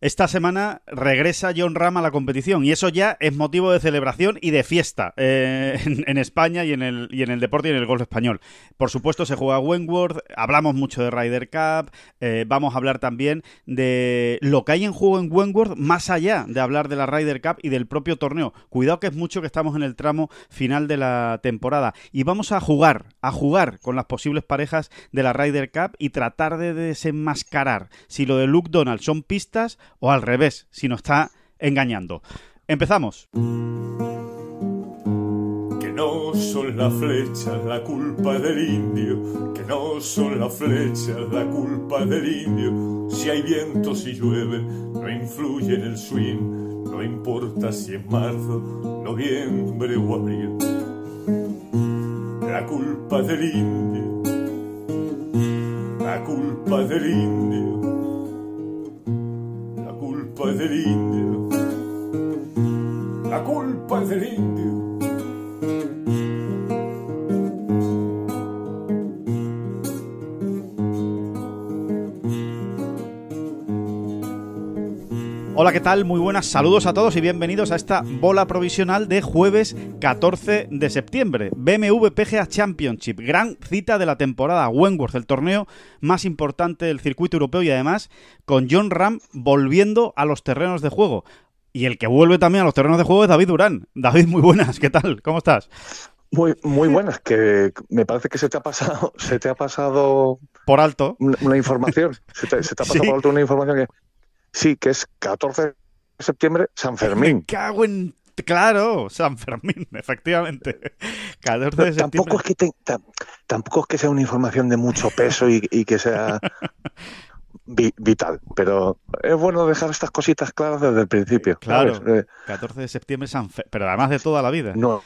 Esta semana regresa John Ram a la competición y eso ya es motivo de celebración y de fiesta eh, en, España y en, el, en el deporte y en el golf español. Por supuesto se juega Wentworth, hablamos mucho de Ryder Cup, eh, vamos a hablar también de lo que hay en juego en Wentworth más allá de hablar de la Ryder Cup y del propio torneo. Cuidado que es mucho que estamos en el tramo final de la temporada y vamos a jugar, a jugar con las posibles parejas de la Ryder Cup y tratar de desenmascarar si lo de Luke Donald son pistas o al revés, si nos está engañando. Empezamos. Que no son las flechas la culpa del indio, que no son las flechas la culpa del indio. Si hay viento, si llueve, no influye en el swing, no importa si es marzo, noviembre o abril. La culpa del indio, la culpa del indio la culpa es del indio. La culpa es del indio. Hola, ¿qué tal? Muy buenas, saludos a todos y bienvenidos a esta bola provisional de jueves 14 de septiembre. BMW PGA Championship, gran cita de la temporada Wentworth, el torneo más importante del circuito europeo y además con John Ram volviendo a los terrenos de juego. Y el que vuelve también a los terrenos de juego es David Durán. David, muy buenas, ¿qué tal? ¿Cómo estás? Muy, muy buenas, que me parece que se te ha pasado, se te ha pasado por alto una, información, se te, ha pasado por alto una información que Sí, que es 14 de septiembre, San Fermín. ¿Qué hago? en Claro, San Fermín, efectivamente. 14 de tampoco que tampoco es que sea una información de mucho peso y, que sea vital, pero es bueno dejar estas cositas claras desde el principio. Claro, 14 eh, de septiembre, San Fermín. pero además de toda la vida. No,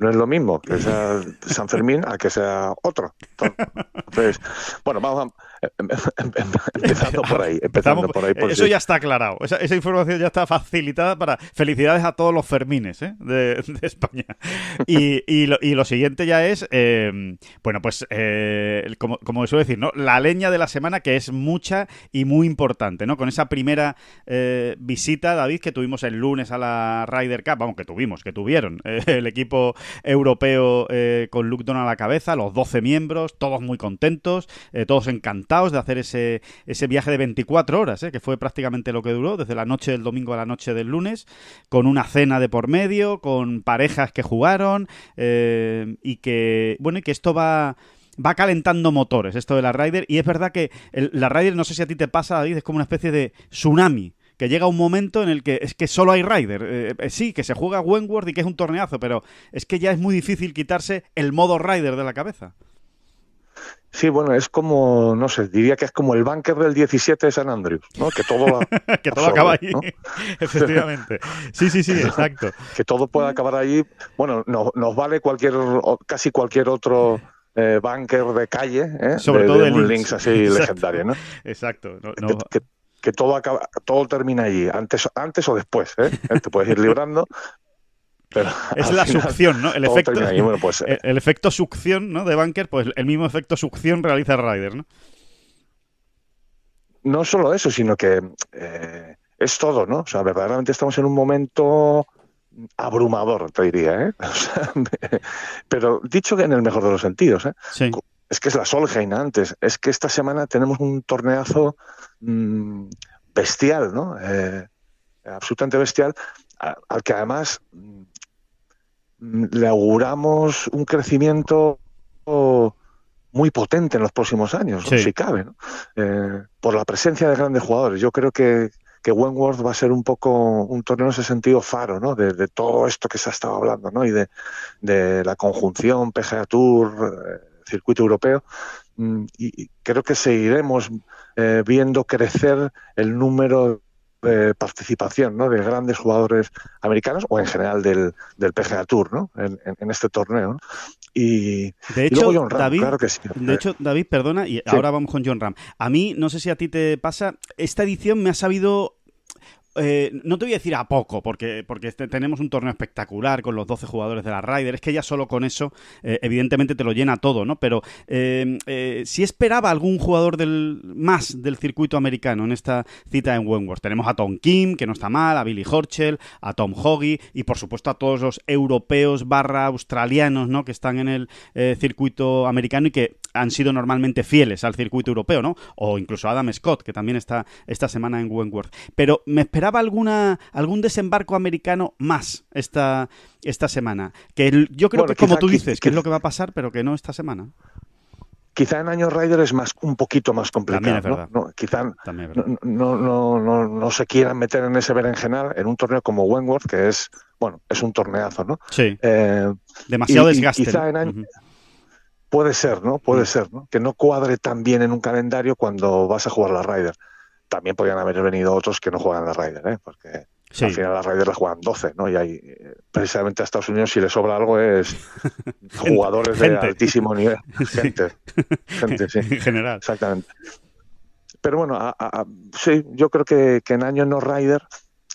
no es lo mismo que sea San Fermín a que sea otro. Entonces, bueno, vamos a empezando por ahí, empezando por ahí. eso ya está aclarado, esa, información ya está facilitada para felicidades a todos los Fermines ¿eh? de, España. Y, lo, siguiente ya es, em, bueno, pues eh, como, como suelo decir, ¿no? La leña de la semana que es mucha y muy importante, ¿no? Con esa primera eh, visita, David, que tuvimos el lunes a la Ryder Cup, vamos, que tuvimos, que tuvieron el equipo europeo con Luke a la cabeza, los 12 miembros, todos muy contentos, todos encantados de hacer ese, ese viaje de 24 horas, ¿eh? que fue prácticamente lo que duró, desde la noche del domingo a la noche del lunes, con una cena de por medio, con parejas que jugaron eh, y que, bueno, y que esto va va calentando motores esto de la rider y es verdad que la rider no sé si a ti te pasa David es como una especie de tsunami que llega un momento en el que es que solo hay rider eh, sí, que se juega Wentworth y que es un torneazo, pero es que ya es muy difícil quitarse el modo rider de la cabeza. Sí, bueno, es como, no sé, diría que es como el banker del 17 de San Andrews, ¿no? Que todo, que todo acaba ahí, efectivamente. Sí, sí, sí, exacto. que todo pueda acabar allí. Bueno, no, nos vale cualquier, casi cualquier otro eh, de calle, ¿eh? Sobre todo de, links. así legendario, ¿no? Exacto. Que, todo acaba, todo termina allí, antes, antes o después, ¿eh? Te puedes ir librando, es la succión, ¿no? El efecto, pues, el, efecto succión ¿no? de Bunker, pues el mismo efecto succión realiza Ryder, ¿no? No solo eso, sino que eh, es todo, ¿no? O sea, verdaderamente estamos en un momento abrumador, te diría, ¿eh? pero dicho que en el mejor de los sentidos, ¿eh? Es que es la Solheim antes, es que esta semana tenemos un torneazo mm, bestial, ¿no? Eh, absolutamente bestial, al que además mm, le auguramos un crecimiento muy potente en los próximos años, si cabe, eh, por la presencia de grandes jugadores. Yo creo que, que Wentworth va a ser un poco un torneo en ese sentido faro, ¿no? De, todo esto que se ha estado hablando, ¿no? Y de, la conjunción PGA Tour, eh, circuito europeo. Mm, y, creo que seguiremos eh, viendo crecer el número eh, participación de grandes jugadores americanos o en general del, del PGA Tour ¿no? en, este torneo. Y, de hecho, David, De eh. hecho, David, perdona, y ahora vamos con John Ram. A mí, no sé si a ti te pasa, esta edición me ha sabido eh, no te voy a decir a poco, porque, porque este, tenemos un torneo espectacular con los 12 jugadores de la Ryder. Es que ya solo con eso, eh, evidentemente, te lo llena todo, ¿no? Pero eh, si esperaba algún jugador del, más del circuito americano en esta cita en Wentworth, tenemos a Tom Kim, que no está mal, a Billy Horchel, a Tom Hoggy y, por supuesto, a todos los europeos barra australianos, ¿no? Que están en el circuito americano y que han sido normalmente fieles al circuito europeo, ¿no? O incluso Adam Scott, que también está esta semana en Wentworth. Pero me esperaba alguna, algún desembarco americano más esta, esta semana. Que yo creo que, como tú dices, que, es lo que va a pasar, pero que no esta semana. Quizá en año Rider es más un poquito más complicado. ¿no? quizá no, se quieran meter en ese berenjenal en un torneo como Wentworth, que es bueno es un torneazo, ¿no? Sí. Eh, Demasiado desgaste. en Puede ser, ¿no? Puede mm. ser, ¿no? Que no cuadre tan bien en un calendario cuando vas a jugar la Ryder. También podrían haber venido otros que no juegan la Ryder, ¿eh? Porque al final la Ryder la juegan 12, ¿no? Y hay, eh, precisamente a Estados Unidos, si le sobra algo, es jugadores de altísimo nivel. Gente. Gente, sí. En general. Exactamente. Pero bueno, sí, yo creo que, que en año no Ryder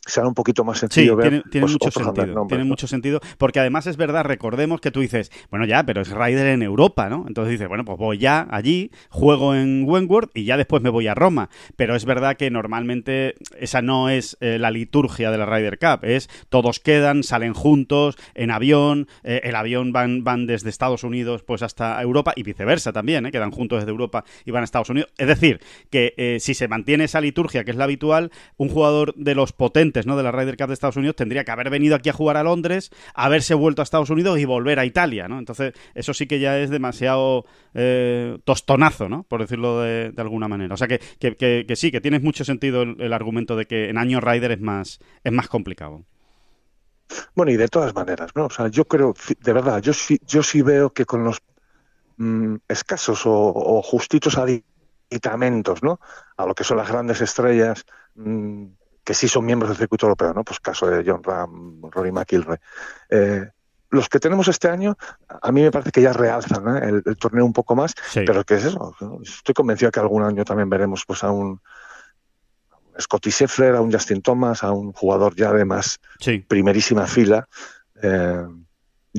será un poquito más sencillo sí, tiene, mucho sentido, tiene mucho sentido porque además es verdad recordemos que tú dices bueno ya pero es rider en Europa no entonces dices bueno pues voy ya allí juego en Wentworth y ya después me voy a Roma pero es verdad que normalmente esa no es eh, la liturgia de la Ryder Cup es todos quedan salen juntos en avión eh, el avión van van desde Estados Unidos pues hasta Europa y viceversa también ¿eh? quedan juntos desde Europa y van a Estados Unidos es decir que eh, si se mantiene esa liturgia que es la habitual un jugador de los potentes de la Ryder Cup de Estados Unidos, tendría que haber venido aquí a jugar a Londres, haberse vuelto a Estados Unidos y volver a Italia. ¿no? Entonces, eso sí que ya es demasiado eh, tostonazo, ¿no? por decirlo de, alguna manera. O sea que, sí, que tienes mucho sentido el, argumento de que en año Ryder es más, es más complicado. Bueno, y de todas maneras, ¿no? O sea, yo creo, de verdad, yo sí, yo sí veo que con los mm, escasos o, justitos aditamentos, ¿no? A lo que son las grandes estrellas mm, que sí son miembros del circuito europeo, ¿no? Pues caso de John Ram, Rory McIlroy. Eh, los que tenemos este año, a mí me parece que ya realzan ¿eh? el, torneo un poco más, pero ¿qué es eso? Estoy convencido que algún año también veremos pues a un, Scottie Scheffler, a un Justin Thomas, a un jugador ya de más primerísima fila. Eh,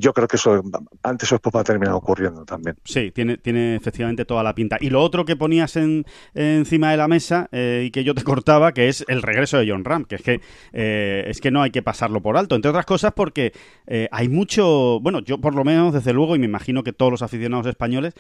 yo creo que eso antes o después va a terminar ocurriendo también. Sí, tiene, tiene efectivamente toda la pinta. Y lo otro que ponías en, encima de la mesa eh, y que yo te cortaba, que es el regreso de John Ram, que es que eh, es que no hay que pasarlo por alto, entre otras cosas porque eh, hay mucho, bueno, yo por lo menos desde luego, y me imagino que todos los aficionados españoles,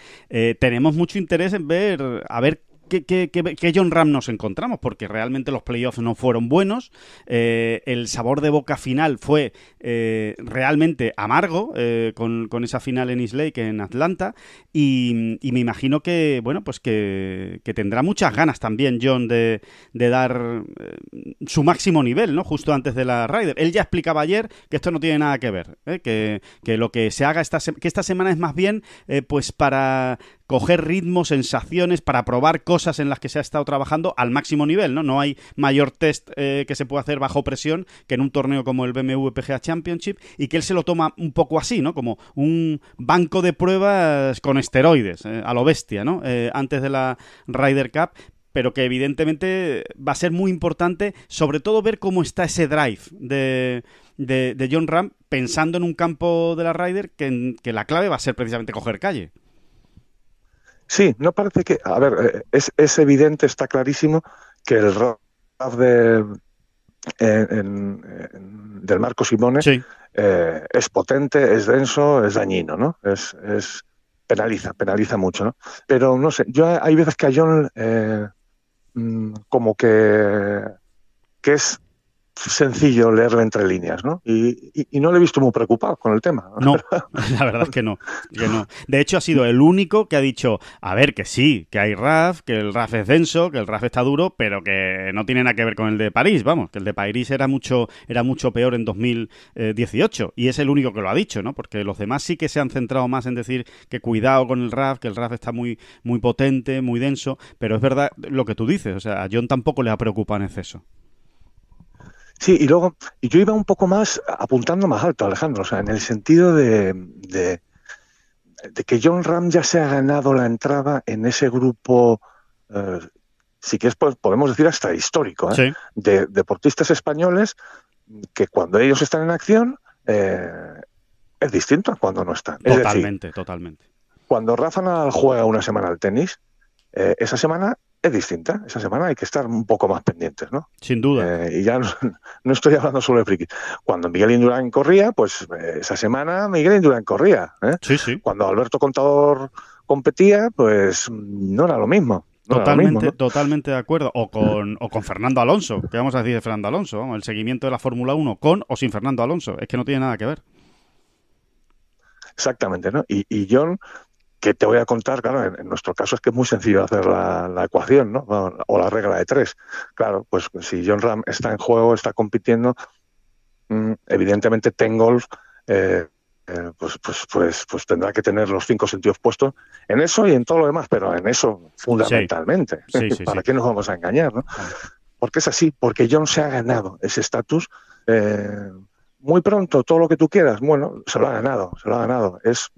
tenemos mucho interés en ver, a ver que, John Ram nos encontramos, porque realmente los playoffs no fueron buenos. Eh, el sabor de boca final fue eh, realmente amargo eh, con, esa final en East Lake, en Atlanta. Y, me imagino que, bueno, pues que, tendrá muchas ganas también John de, de dar su máximo nivel, ¿no? Justo antes de la Ryder. Él ya explicaba ayer que esto no tiene nada que ver, que, lo que se haga esta, que esta semana es más bien pues para coger ritmos, sensaciones, para probar cosas en las que se ha estado trabajando al máximo nivel, ¿no? No hay mayor test eh, que se pueda hacer bajo presión que en un torneo como el BMW PGA Championship y que él se lo toma un poco así, ¿no? Como un banco de pruebas con esteroides, eh, a lo bestia, ¿no? Eh, antes de la Ryder Cup, pero que evidentemente va a ser muy importante, sobre todo ver cómo está ese drive de, de, John Ram pensando en un campo de la Ryder que, que la clave va a ser precisamente coger calle. Sí, no parece que. A ver, eh, es, evidente, está clarísimo que el rock de, del Marco Simone eh, es potente, es denso, es dañino, ¿no? Es, penaliza, penaliza mucho, ¿no? Pero no sé, yo hay veces que hay John eh, mm, como que que es sencillo leerle entre líneas, ¿no? Y, no le he visto muy preocupado con el tema. No, la verdad es que no, De hecho, ha sido el único que ha dicho, a ver, que sí, que hay RAF, que el RAF es denso, que el RAF está duro, pero que no tiene nada que ver con el de París, vamos, que el de París era mucho, era mucho peor en 2018. Y es el único que lo ha dicho, ¿no? Porque los demás sí que se han centrado más en decir que cuidado con el RAF, que el RAF está muy, muy potente, muy denso, pero es verdad lo que tú dices, o sea, a John tampoco le ha preocupado en exceso. Sí, y luego yo iba un poco más apuntando más alto, Alejandro, o sea, en el sentido de, de, que John Ram ya se ha ganado la entrada en ese grupo, eh, si quieres pues, podemos decir hasta histórico, ¿eh? de deportistas españoles que cuando ellos están en acción eh, es distinto a cuando no están. Totalmente, totalmente. Cuando Rafa Nadal juega una semana al tenis, esa semana distinta. Esa semana hay que estar un poco más pendientes, ¿no? Sin duda. Eh, y ya no, estoy hablando solo de friki. Cuando Miguel Indurán corría, pues eh, esa semana Miguel Indurán corría. ¿eh? Sí, sí. Cuando Alberto Contador competía, pues no era lo mismo. totalmente, totalmente de acuerdo. O con, con Fernando Alonso. ¿Qué vamos a decir de Fernando Alonso? el seguimiento de la Fórmula 1 con o sin Fernando Alonso. Es que no tiene nada que ver. Exactamente, ¿no? Y, y John que te voy a contar? Claro, en, nuestro caso es que es muy sencillo hacer la, ecuación, ¿no? O la regla de tres. Claro, pues si John Ram está en juego, está compitiendo, mm, evidentemente Ten Golf eh, eh, pues, pues, pues, pues, tendrá que tener los cinco sentidos puestos en eso y en todo lo demás, pero en eso fundamentalmente. ¿Para qué nos vamos a engañar? ¿no? Porque es así, porque John se ha ganado ese estatus eh, muy pronto, todo lo que tú quieras. Bueno, se lo ha ganado, se lo ha ganado. Es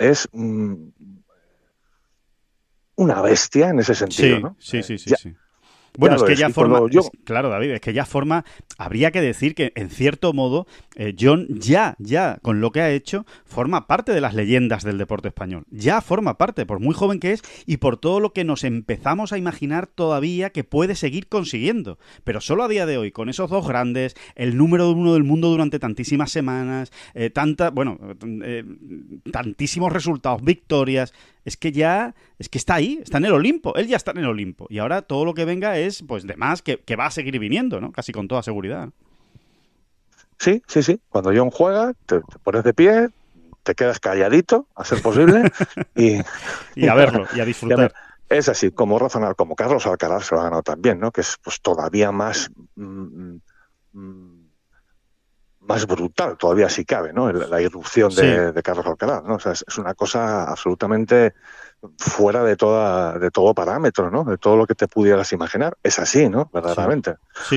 es una bestia en ese sentido, sí, ¿no? Sí, sí, sí, sí. Bueno, es que ya forma. claro, David, es que ya forma. Habría que decir que, en cierto modo, eh, John ya, ya, con lo que ha hecho, forma parte de las leyendas del deporte español. Ya forma parte, por muy joven que es y por todo lo que nos empezamos a imaginar todavía que puede seguir consiguiendo. Pero solo a día de hoy, con esos dos grandes, el número uno del mundo durante tantísimas semanas, eh, tanta, bueno, eh, tantísimos resultados, victorias es que ya, es que está ahí, está en el Olimpo, él ya está en el Olimpo. Y ahora todo lo que venga es, pues, de más, que, va a seguir viniendo, ¿no? Casi con toda seguridad. Sí, sí, sí. Cuando John juega, te, pones de pie, te quedas calladito, a ser posible, y, a verlo, y a disfrutar. Es así, como razonar, como Carlos Alcaraz se lo ha ganado también, ¿no? Que es pues todavía más mm, mm, mm, más brutal todavía si cabe, ¿no? La, irrupción de, Carlos Alcaraz, ¿no? O sea, es, una cosa absolutamente fuera de toda de todo parámetro, ¿no? De todo lo que te pudieras imaginar. Es así, ¿no? Verdaderamente.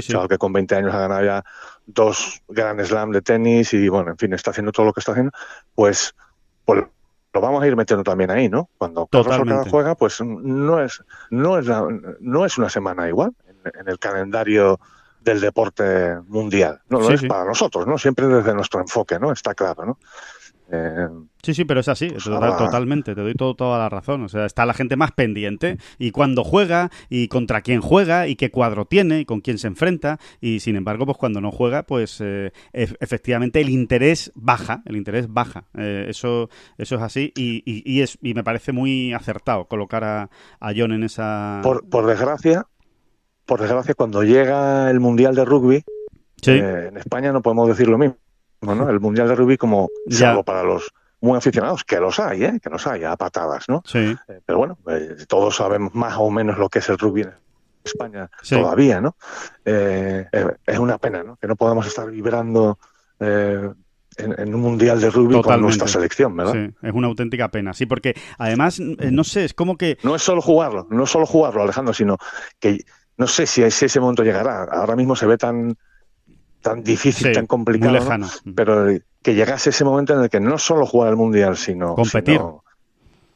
Claro que con 20 años ha ganado ya dos Grand Slam de tenis y, bueno, en fin, está haciendo todo lo que está haciendo, pues, pues lo vamos a ir metiendo también ahí, ¿no? Cuando Carlos Alcaraz juega, pues no es no es no es una semana igual en el calendario del deporte mundial. No lo es para nosotros, ¿no? Siempre desde nuestro enfoque, ¿no? Está claro, ¿no? Eh, sí, sí, pero es así, totalmente, te doy todo, toda la razón. O sea, está la gente más pendiente y cuando juega y contra quién juega y qué cuadro tiene y con quién se enfrenta y sin embargo, pues cuando no juega, pues eh, efectivamente el interés baja, el interés baja. Eh, eso, eso es así y, y, y, es, y me parece muy acertado colocar a, a John en esa... Por, por desgracia, por desgracia, cuando llega el Mundial de Rugby, eh, en España no podemos decir lo mismo. Bueno, El Mundial de Rugby como salvo para los muy aficionados, que los hay, ¿eh? que los hay a patadas, ¿no? Eh, pero bueno, todos sabemos más o menos lo que es el rugby en España todavía, ¿no? es una pena, ¿no? Que no podamos estar vibrando en, un mundial de rugby con nuestra selección, ¿verdad? Sí, es una auténtica pena, sí, porque además, no sé, es como que... No es solo jugarlo, no es solo jugarlo, Alejandro, sino que no sé si ese momento llegará. Ahora mismo se ve tan, tan difícil, tan complicado, pero que llegase ese momento en el que no solo jugar el Mundial, sino competir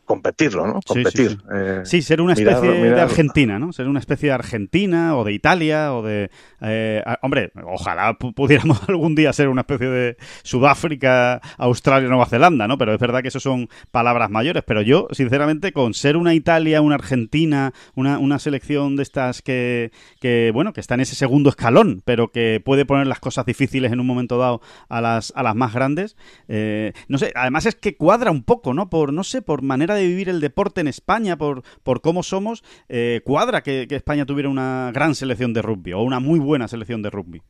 competirlo, ¿no? Competir. Eh, sí, ser una especie de Argentina, ¿no? Ser una especie de Argentina o de Italia o de... Eh, hombre, ojalá pudiéramos algún día ser una especie de Sudáfrica, Australia, Nueva Zelanda, ¿no? Pero es verdad que eso son palabras mayores. Pero yo, sinceramente, con ser una Italia, una Argentina, una, una selección de estas que, que, bueno, que está en ese segundo escalón, pero que puede poner las cosas difíciles en un momento dado a las, a las más grandes, eh, no sé, además es que cuadra un poco, ¿no? Por, no sé, por manera de vivir el deporte en España, por, por cómo somos, eh, cuadra que España tuviera una gran selección de rugby o una muy buena selección de rugby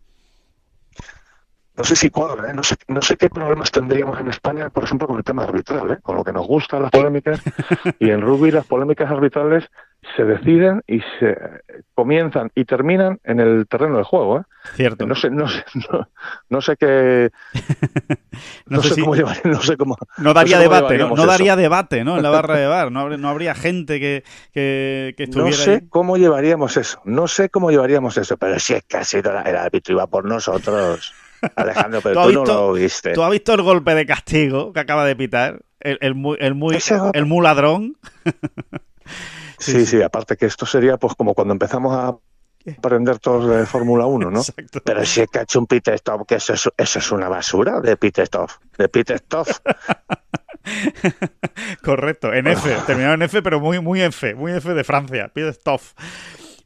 no sé si cuadra, ¿eh? no, sé, qué problemas tendríamos en España, por ejemplo, con el tema arbitral, ¿eh? con lo que nos gustan las polémicas. Y en rugby las polémicas arbitrales se deciden y se comienzan y terminan en el terreno del juego. ¿eh? Cierto. No sé, no sé, no, sé qué. no, sé, cómo llevar, no No daría debate, ¿no? daría debate, ¿no? En la barra de bar, no habría, gente que, que, estuviera. No sé cómo llevaríamos eso, no sé cómo llevaríamos eso, pero si es que ha sido el árbitro iba por nosotros. Alejandro, pero tú, no lo viste. ¿Tú has visto el golpe de castigo que acaba de pitar? El, muy, ladrón. sí, sí, aparte que esto sería pues como cuando empezamos a aprender todos de Fórmula 1, ¿no? Pero si es que ha hecho un pit stop, que eso es, eso es una basura de pit stop, de pit stop. Correcto, en F, terminado en F, pero muy, muy F, muy F de Francia, pit stop.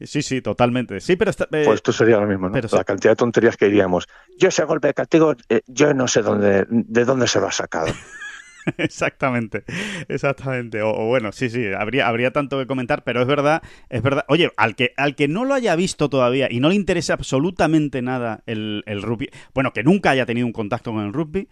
Sí, sí, totalmente. Sí, pero eh, pues esto sería lo mismo, ¿no? la cantidad de tonterías que diríamos, Yo ese golpe de castigo, eh, yo no sé dónde, de dónde se lo ha sacado. exactamente, exactamente. O, bueno, sí, sí, habría, habría tanto que comentar, pero es verdad, es verdad. Oye, al que, al que no lo haya visto todavía y no le interese absolutamente nada el, el rugby, bueno, que nunca haya tenido un contacto con el rugby,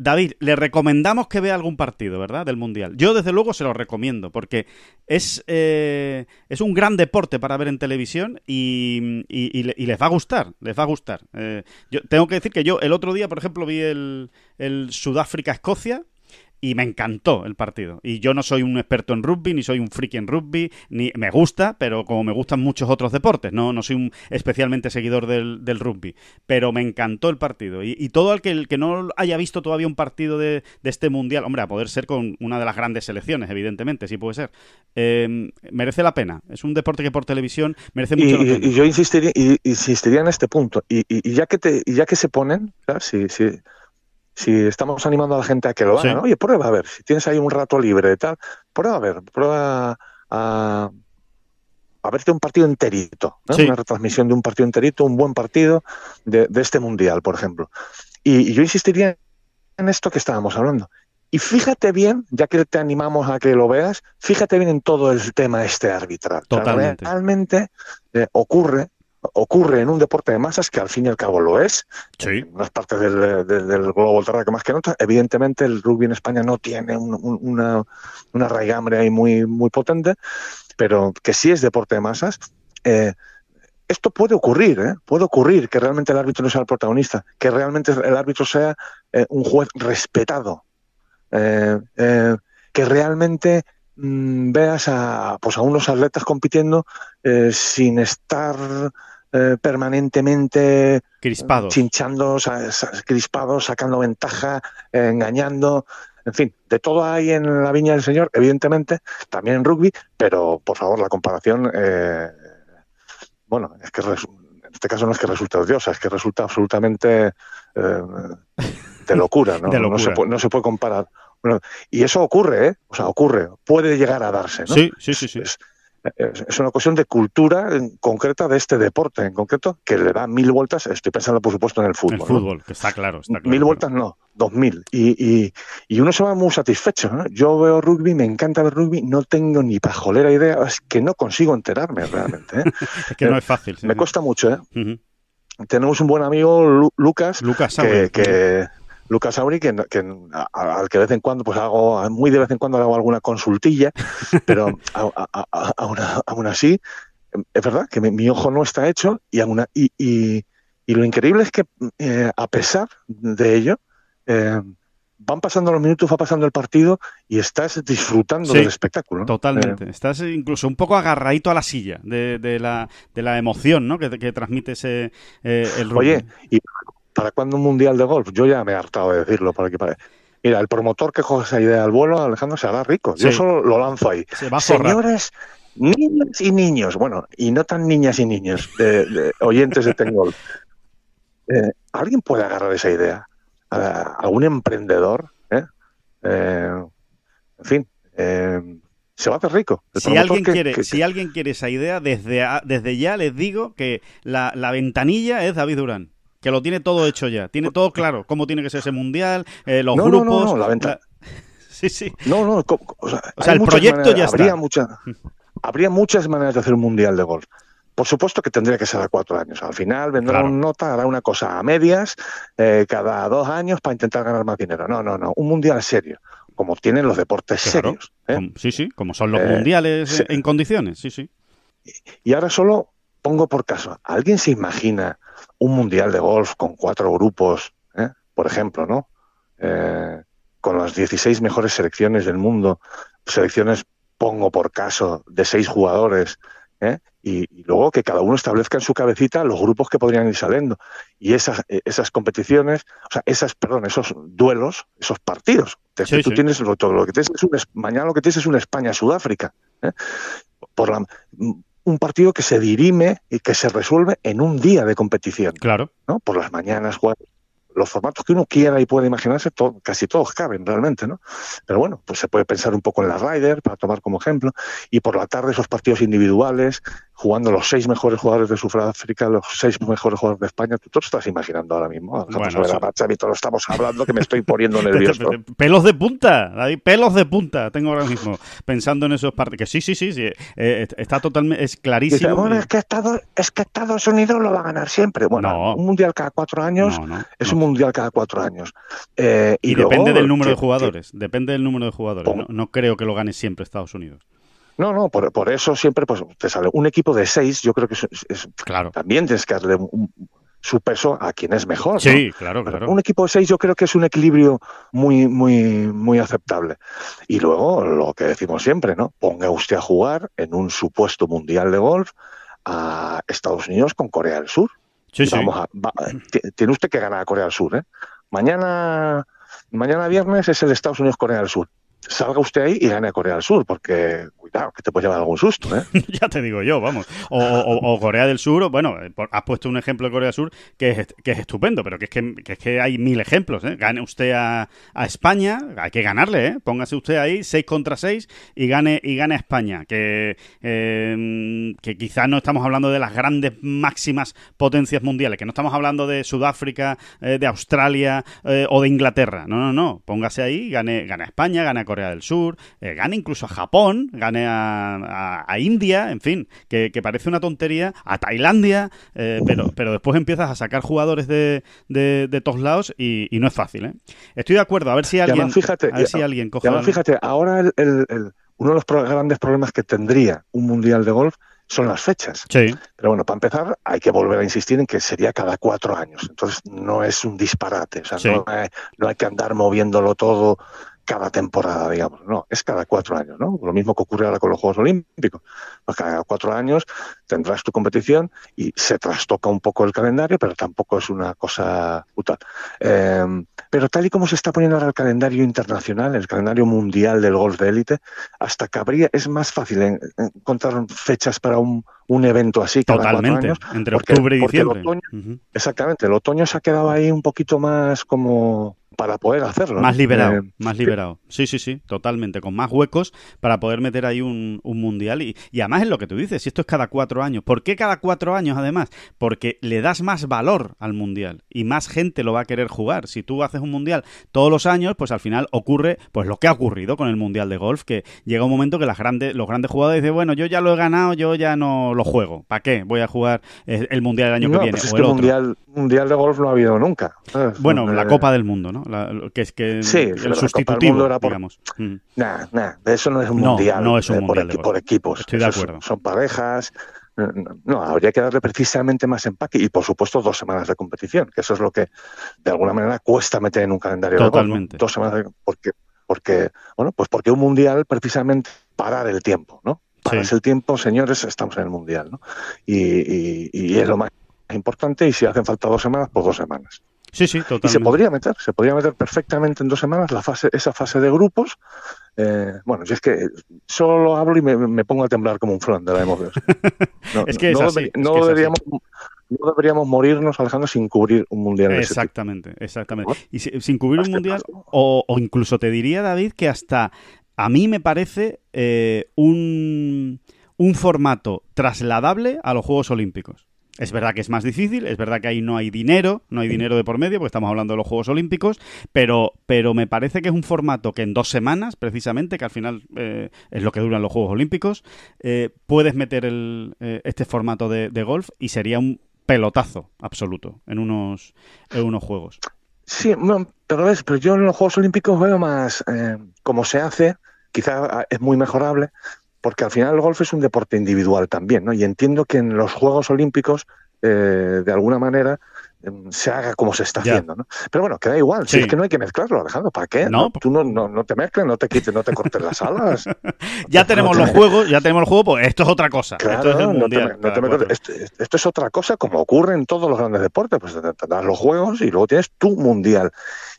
David, le recomendamos que vea algún partido, ¿verdad? Del Mundial. Yo, desde luego, se lo recomiendo, porque es, eh, es un gran deporte para ver en televisión y, y, les va a gustar, les va a gustar. Eh, yo tengo que decir que yo el otro día, por ejemplo, vi el, el Sudáfrica-Escocia, y me encantó el partido. Y yo no soy un experto en rugby, ni soy un friki en rugby, ni me gusta, pero como me gustan muchos otros deportes, no, no soy un especialmente seguidor del, rugby. Pero me encantó el partido. Y, todo el que, no haya visto todavía un partido de, este mundial, hombre, a poder ser con una de las grandes selecciones, evidentemente, sí puede ser. Em, merece la pena. Es un deporte que por televisión merece mucho y, yo insistiría, insistiría en este punto. Y, ya que te, ya que se ponen, Sí, si estamos animando a la gente a que lo haga, oye, prueba a ver, si tienes ahí un rato libre y tal, prueba a ver, prueba a, verte un partido enterito, una retransmisión de un partido enterito, un buen partido de, este mundial, por ejemplo. Y, yo insistiría en esto que estábamos hablando. Y fíjate bien, ya que te animamos a que lo veas, fíjate bien en todo el tema este arbitral. Totalmente. realmente eh, ocurre ocurre en un deporte de masas, que al fin y al cabo lo es, en unas partes del, del, del que más que en otras. Evidentemente, el rugby en España no tiene una, una raigambre ahí muy, muy potente, pero que sí es deporte de masas. Eh, esto puede ocurrir, ¿eh? puede ocurrir que realmente el árbitro no sea el protagonista, que realmente el árbitro sea eh, un juez respetado, que realmente Mm, veas a, pues a unos atletas compitiendo eh, sin estar eh, permanentemente crispados, chinchando, crispados, sacando ventaja, eh, engañando. En fin, de todo hay en la Viña del Señor, evidentemente, también en rugby, pero por favor, la comparación, bueno, es que en este caso no es que resulte odiosa, es que resulta absolutamente de locura, ¿no? no se puede comparar y eso ocurre, ¿eh? O sea, ocurre, puede llegar a darse, ¿no? Sí, sí, sí. sí. Es, una cuestión de cultura en concreta de este deporte en concreto que le da mil vueltas. Estoy pensando, por supuesto, en el fútbol. El fútbol, que está claro, está claro. Mil vueltas no, dos mil. Y, y, uno se va muy satisfecho. ¿no? Yo veo rugby, me encanta ver rugby, no tengo ni pajolera idea, es que no consigo enterarme realmente. ¿eh? que no eh, es fácil. me cuesta mucho, ¿eh? Tenemos un buen amigo, Lucas, Lucas que, Lucas Auri, que, al que de vez en cuando, pues hago, muy de vez en cuando hago alguna consultilla, pero aún así, es verdad que mi, ojo no está hecho y, y, y, lo increíble es que eh, a pesar de ello, eh, van pasando los minutos, va pasando el partido y estás disfrutando del espectáculo. Totalmente. Eh, estás incluso un poco agarradito a la silla de, de, la, de la, emoción ¿no? que, que transmite ese, el Oye, y ¿Para cuándo un mundial de golf? Yo ya me he hartado de decirlo, para que Mira, el promotor que coge esa idea al vuelo, Alejandro, se hará rico. Yo solo lo lanzo ahí. Se va a Señores, niñas y niños, bueno, y no tan niñas y niños, oyentes de Tengol. Eh, ¿Alguien puede agarrar esa idea? ¿Algún emprendedor? ¿Eh? Eh, en fin, se va a hacer rico. Si alguien, quiere, si alguien quiere esa idea, desde, desde ya les digo que la ventanilla es David Durán que lo tiene todo hecho ya, tiene todo claro, cómo tiene que ser ese mundial, eh, los grupos. la venta. Sí, sí. No, no, o sea, el proyecto ya está. habría muchas maneras de hacer un mundial de golf. Por supuesto que tendría que ser a cuatro años. Al final vendrá una nota, hará una cosa a medias eh, cada dos años para intentar ganar más dinero. No, no, no. Un mundial serio, como tienen los deportes serios. ¿eh? sí, sí, como son los mundiales en condiciones. Sí, sí. Y ahora solo pongo por caso, ¿alguien se imagina un mundial de golf con cuatro grupos, eh? por ejemplo, ¿no? Eh, con las 16 mejores selecciones del mundo, selecciones, pongo por caso, de seis jugadores, eh, y, luego que cada uno establezca en su cabecita los grupos que podrían ir saliendo. Y esas, esas competiciones, o sea, esas, perdón, esos duelos, esos partidos. tú tienes que mañana lo que tienes es una España-Sudáfrica. Por la, un partido que se dirime y que se resuelve en un día de competición. Claro. ¿no? Por las mañanas, los formatos que uno quiera y pueda imaginarse, casi todos caben realmente, ¿no? Pero bueno, pues se puede pensar un poco en la Ryder, para tomar como ejemplo, y por la tarde esos partidos individuales jugando los seis mejores jugadores de Sudáfrica, los seis mejores jugadores de España. ¿Tú te lo estás imaginando ahora mismo? No bueno, no. lo estamos hablando que me estoy poniendo nervioso. pelos de punta, hay pelos de punta tengo ahora mismo pensando en esos partidos. Que sí, sí, sí, sí. Eh, está totalmente, es clarísimo. es que, Estados, es que Estados Unidos lo va a ganar siempre. Bueno, un mundial cada cuatro años es un mundial cada cuatro años. Eh, y, depende del número de jugadores, depende del número de jugadores. no creo que lo gane siempre Estados Unidos. No, no, por, eso siempre pues, te sale un equipo de seis, yo creo que es, claro. también tienes que darle su peso a quien es mejor. Sí, claro, claro. un equipo de seis yo creo que es un equilibrio muy, muy, muy aceptable. Y luego, lo que decimos siempre, ¿no? Ponga usted a jugar en un supuesto mundial de golf a Estados Unidos con Corea del Sur. Sí, sí. tiene usted que ganar a Corea del Sur, ¿eh? Mañana, mañana viernes es el Estados Unidos-Corea del Sur salga usted ahí y gane a Corea del Sur, porque cuidado, que te puede llevar algún susto. ¿eh? ya te digo yo, vamos. O, Corea del Sur, o, bueno, eh, has puesto un ejemplo de Corea del Sur que es, que es estupendo, pero que es que, es que hay mil ejemplos. ¿eh? Gane usted a, España, hay que ganarle, ¿eh? póngase usted ahí 6 contra 6 y gane, y gane a España, que, em, que quizás no estamos hablando de las grandes máximas potencias mundiales, que no estamos hablando de Sudáfrica, eh, de Australia eh, o de Inglaterra. No, no, no, póngase ahí, gane, gane a España, gane a Corea del Sur, eh, gane incluso a Japón, gane a, India, en fin, que, parece una tontería, a Tailandia, eh, pero, pero después empiezas a sacar jugadores de, todos lados y, no es fácil. ¿eh? Estoy de acuerdo, a ver si alguien, fíjate, si alguien coge. fíjate, ahora uno de los grandes problemas que tendría un mundial de golf son las fechas. Pero bueno, para empezar, hay que volver a insistir en que sería cada cuatro años. Entonces, no es un disparate. no, hay, que andar moviéndolo todo cada temporada, digamos, no, es cada cuatro años, ¿no? Lo mismo que ocurre ahora con los Juegos Olímpicos. Pues cada cuatro años tendrás tu competición y se trastoca un poco el calendario, pero tampoco es una cosa brutal. Em, pero tal y como se está poniendo ahora el calendario internacional, el calendario mundial del golf de élite, hasta cabría, es más fácil encontrar fechas para un, evento así Totalmente, Entre octubre y diciembre. Exactamente, el otoño se ha quedado ahí un poquito más como para poder hacerlo. Más liberado, eh, más liberado. Sí, sí, sí, totalmente, con más huecos para poder meter ahí un, mundial. Y, además es lo que tú dices, si esto es cada cuatro años, ¿por qué cada cuatro años además? Porque le das más valor al mundial y más gente lo va a querer jugar. Si tú haces un mundial todos los años, pues al final ocurre pues lo que ha ocurrido con el mundial de golf, que llega un momento que las grandes, los grandes jugadores dicen, bueno, yo ya lo he ganado, yo ya no lo juego. ¿Para qué? Voy a jugar el mundial el año que viene. Pues el que otro. Mundial, de golf no ha habido nunca. Bueno, la eh, Copa del Mundo, ¿no? que es que el, sustitutivo, mm. eso no es un mundial. Por, equipos. Son, parejas. No, habría que darle precisamente más empaque y, por supuesto, dos semanas de competición, que eso es lo que de alguna manera cuesta meter en un calendario. Totalmente. dos semanas porque, porque, bueno, pues porque un mundial precisamente parar el tiempo, ¿no? Para el tiempo, señores, estamos en el mundial, Y, y es lo más importante y si hacen falta dos semanas, pues dos semanas. Sí, sí, Y se podría meter, se podría meter perfectamente en dos semanas la fase, esa fase de grupos. Eh, bueno, si es que solo hablo y me, pongo a temblar como un flan de la emoción. No, es deberíamos, no, deberíamos, morirnos, Alejandro, sin cubrir un mundial. Exactamente, exactamente. Y sin cubrir un mundial, o, incluso te diría, David, que hasta a mí me parece eh, un, un formato trasladable a los Juegos Olímpicos. Es verdad que es más difícil, es verdad que ahí no hay dinero, no hay dinero de por medio, porque estamos hablando de los Juegos Olímpicos, pero, pero me parece que es un formato que en dos semanas, precisamente, que al final eh, es lo que duran los Juegos Olímpicos, eh, puedes meter eh, este formato de, golf y sería un pelotazo absoluto en unos, unos Juegos. Sí, pero, ves, pero yo en los Juegos Olímpicos veo más cómo se hace, quizás ah, es muy mejorable, porque al final el golf es un deporte individual también, ¿no? Y entiendo que en los Juegos Olímpicos, eh, de alguna manera, em, se haga como se está haciendo, ¿no? Pero bueno, queda igual, si es que no hay que mezclarlo, Alejandro, ¿para qué? No, tú no, te mezcles, no te quites, no te cortes las alas. ya tenemos los juegos, ya tenemos el juego, pues esto es otra cosa. esto es otra cosa como ocurre en todos los grandes deportes, pues te, das los juegos y luego tienes tu mundial.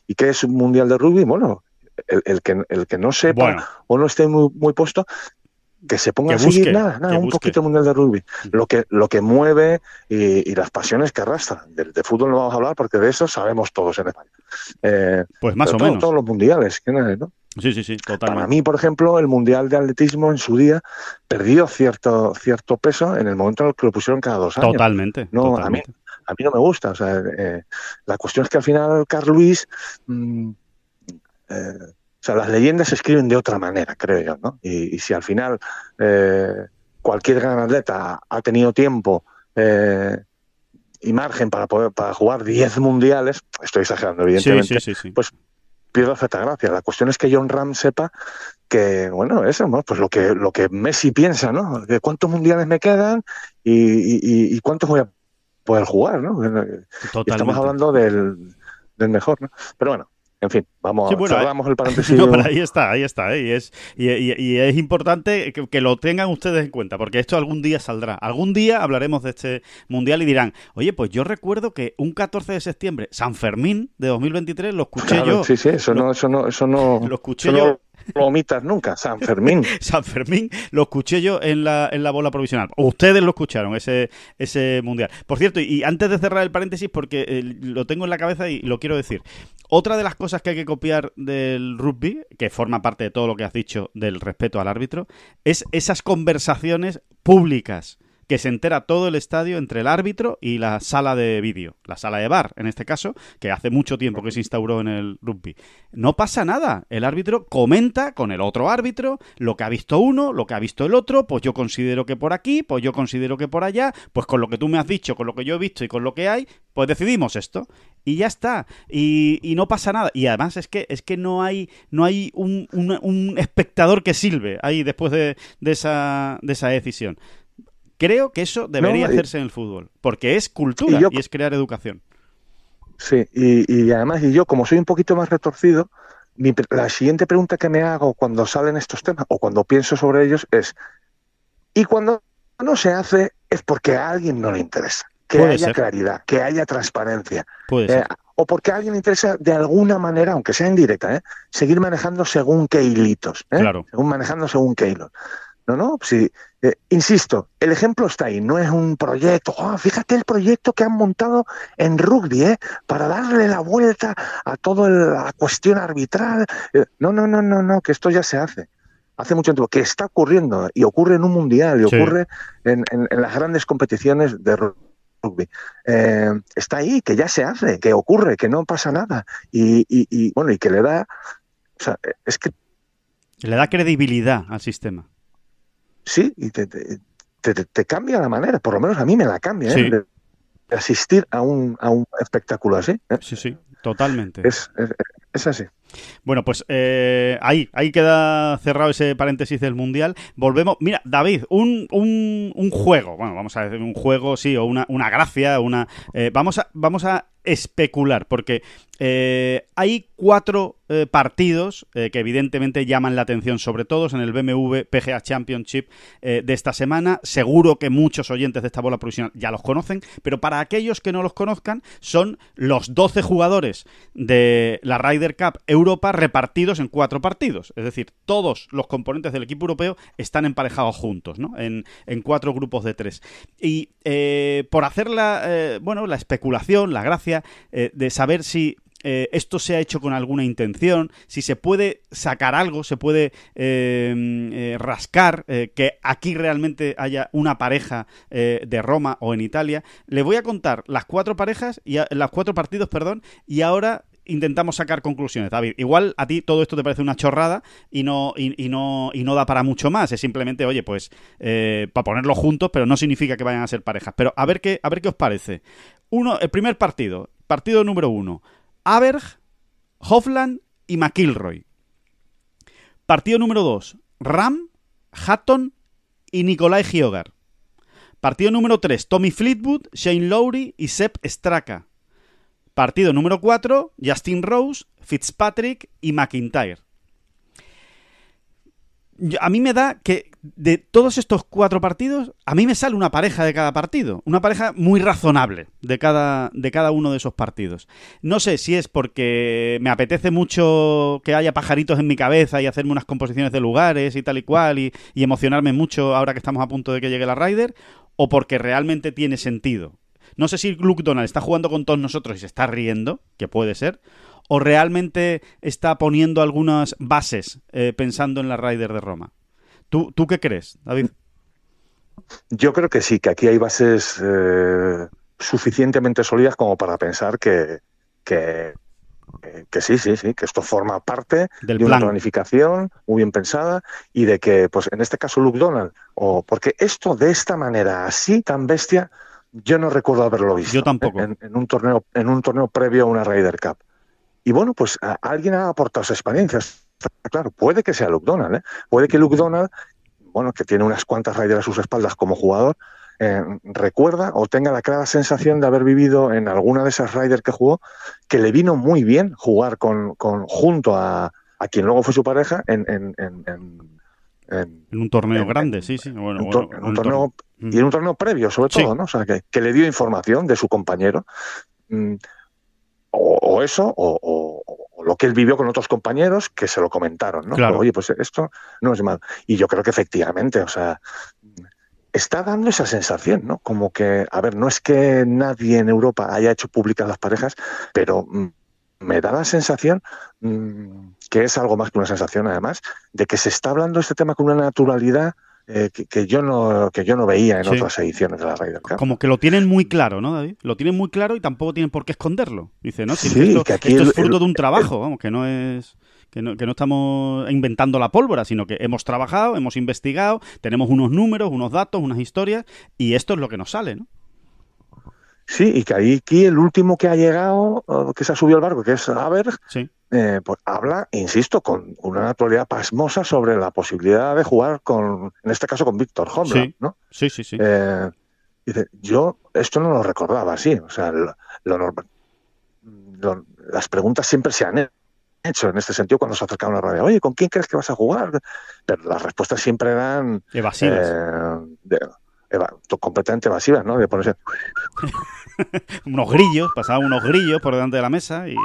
¿Y qué es un mundial de rugby? Bueno, el, que, el que no sepa o no esté muy, muy puesto, que se ponga a nada, nada un poquito mundial de rugby. Lo que, lo que mueve eh, y, las pasiones que arrastran. De, fútbol no vamos a hablar porque de eso sabemos todos en España. Eh, pues más o menos. Todos los mundiales, ¿no? Sí, sí, sí, totalmente. Para mí, por ejemplo, el Mundial de Atletismo en su día perdió cierto, cierto peso en el momento en el que lo pusieron cada dos años. Totalmente. No, A, mí, a mí no me gusta. Eh, la cuestión es que al final Carl Luis... Mm, o sea, las leyendas se escriben de otra manera, creo yo, ¿no? Y, si al final eh, cualquier gran atleta ha tenido tiempo eh, y margen para poder para jugar 10 mundiales, estoy exagerando, evidentemente, pues pierdo cierta gracia. La cuestión es que John Ram sepa que, bueno, eso, pues lo que, lo que Messi piensa, ¿no? De cuántos mundiales me quedan y, cuántos voy a poder jugar, ¿no? Estamos hablando del, del mejor, ¿no? Pero bueno, en fin, vamos, a el paréntesis. ahí está, ahí está. ¿eh? Y, es, importante que, lo tengan ustedes en cuenta, porque esto algún día saldrá. Algún día hablaremos de este mundial y dirán, oye, pues yo recuerdo que un 14 de septiembre, San Fermín de 2023, lo escuché yo. Sí, sí, eso no, eso Lo escuché yo lo nunca, San Fermín. San Fermín, lo escuché yo en la, en la bola provisional. Ustedes lo escucharon, ese, ese mundial. Por cierto, y antes de cerrar el paréntesis, porque eh, lo tengo en la cabeza y lo quiero decir. Otra de las cosas que hay que copiar del rugby, que forma parte de todo lo que has dicho del respeto al árbitro, es esas conversaciones públicas que se entera todo el estadio entre el árbitro y la sala de vídeo, la sala de bar en este caso, que hace mucho tiempo que se instauró en el rugby. No pasa nada, el árbitro comenta con el otro árbitro lo que ha visto uno, lo que ha visto el otro, pues yo considero que por aquí, pues yo considero que por allá, pues con lo que tú me has dicho, con lo que yo he visto y con lo que hay, pues decidimos esto y ya está y, no pasa nada y además es que es que no hay no hay un, un, espectador que sirve ahí después de, de, esa, de esa decisión Creo que eso debería hacerse en el fútbol, porque es cultura y, es crear educación. Sí, y, además, y yo como soy un poquito más retorcido, la siguiente pregunta que me hago cuando salen estos temas o cuando pienso sobre ellos es, ¿y cuando no se hace es porque a alguien no le interesa? Que haya claridad, que haya transparencia. Puede eh, O porque a alguien le interesa de alguna manera, aunque sea indirecta, ¿eh? seguir manejando según qué hilitos. Eh, claro. Según manejando según qué hilos. No, no, si, eh, insisto, el ejemplo está ahí, no es un proyecto. Ah, fíjate el proyecto que han montado en rugby, ¿eh? para darle la vuelta a toda la cuestión arbitral. Eh, no, no, no, no, no, que esto ya se hace. Hace mucho tiempo, que está ocurriendo, y ocurre en un mundial, y ocurre en, las grandes competiciones de rugby. está ahí, que ya se hace, que ocurre, que no pasa nada. Y, y bueno, y que le da. O sea, es que. Le da credibilidad al sistema sí, y te, te, cambia la manera, por lo menos a mí me la cambia, ¿eh? de, asistir a un, a un espectáculo así. ¿eh? Sí, sí, totalmente. es, así. Bueno, pues eh, ahí, ahí queda cerrado ese paréntesis del Mundial. Volvemos. Mira, David, un, un, un juego, bueno, vamos a decir un juego, sí, o una, una gracia, una... vamos, a, vamos a especular, porque eh, hay cuatro eh, partidos eh, que evidentemente llaman la atención, sobre todo en el BMW PGA Championship de esta semana. Seguro que muchos oyentes de esta bola provisional ya los conocen, pero para aquellos que no los conozcan, son los 12 jugadores de la Ryder Cup Europa repartidos en cuatro partidos. Es decir, todos los componentes del equipo europeo están emparejados juntos, ¿no? En, en cuatro grupos de tres. Y por hacer la, bueno, la especulación, la gracia, eh, de saber si eh, esto se ha hecho con alguna intención, si se puede sacar algo, se puede eh, rascar, que aquí realmente haya una pareja de Roma o en Italia. Le voy a contar las cuatro parejas, y las cuatro partidos, perdón, y ahora intentamos sacar conclusiones, David. Igual a ti todo esto te parece una chorrada y no, y, no, y no da para mucho más. Es simplemente, oye, pues para ponerlos juntos, pero no significa que vayan a ser parejas. Pero a ver qué, a ver qué os parece el primer partido, partido número uno, Aberg, Hofland y McIlroy. Partido número dos, Ram, Hatton y Nicolai Giogar. Partido número 3, Tommy Fleetwood, Shane Lowry y Sepp Straka. Partido número 4, Justin Rose, Fitzpatrick y McIntyre. A mí me da que de todos estos cuatro partidos, a mí me sale una pareja de cada partido, una pareja muy razonable de cada, de cada uno de esos partidos. No sé si es porque me apetece mucho que haya pajaritos en mi cabeza y hacerme unas composiciones de lugares y tal y cual y, emocionarme mucho ahora que estamos a punto de que llegue la Ryder, o porque realmente tiene sentido. No sé si Luke Donald está jugando con todos nosotros y se está riendo, que puede ser, o realmente está poniendo algunas bases eh, pensando en la Ryder de Roma. ¿Tú, ¿Tú qué crees, David? Yo creo que sí, que aquí hay bases eh, suficientemente sólidas como para pensar que, que, sí, sí, sí, que esto forma parte de una planificación muy bien pensada y de que, pues en este caso, Luke Donald, o porque esto de esta manera, así tan bestia, yo no recuerdo haberlo visto. Yo tampoco. ¿eh? En, un, torneo, en un torneo previo a una Ryder Cup. Y bueno, pues alguien ha aportado sus experiencias claro, puede que sea Luke Donald, ¿eh? puede que Luke Donald, bueno, que tiene unas cuantas Riders a sus espaldas como jugador, eh, recuerda o tenga la clara sensación de haber vivido en alguna de esas Riders que jugó, que le vino muy bien jugar con, junto a, a quien luego fue su pareja en, en, en, un torneo grande, sí, sí. Bueno, un torneo, y en un torneo previo, sobre todo, ¿no? O sea, que, le dio información de su compañero. Mm, o, o, eso, o, o que él vivió con otros compañeros que se lo comentaron, ¿no? Oye, pues esto no es mal. Y yo creo que efectivamente, o sea, está dando esa sensación, ¿no? Como que, a ver, no es que nadie en Europa haya hecho públicas las parejas, pero mm, me da la sensación, mm, que es algo más que una sensación además, de que se está hablando este tema con una naturalidad eh, que, yo no que yo no veía en otras ediciones de la radio Como que lo tienen muy claro, ¿no, David? Lo tienen muy claro y tampoco tienen por qué esconderlo. Dice, ¿no? sí, esto, que aquí es fruto de un trabajo, vamos, que no es... Que no, que no, estamos inventando la pólvora, sino que hemos trabajado, hemos investigado, tenemos unos números, unos datos, unas historias, y esto es lo que nos sale, ¿no? Sí, y que aquí el último que ha llegado, que se ha subido al barco, que es Haber, eh, pues habla, insisto, con una naturalidad pasmosa sobre la posibilidad de jugar con, en este caso, con Víctor Hombro sí. ¿no? Sí, sí, sí. Eh, dice, yo esto no lo recordaba sí o sea, lo, normal las preguntas siempre se han hecho en este sentido cuando se acercaba a la radio, oye, ¿con quién crees que vas a jugar? Pero las respuestas siempre eran... Eh, de, completamente evasivas, ¿no? De ponerse... unos grillos, pasaban unos grillos por delante de la mesa y...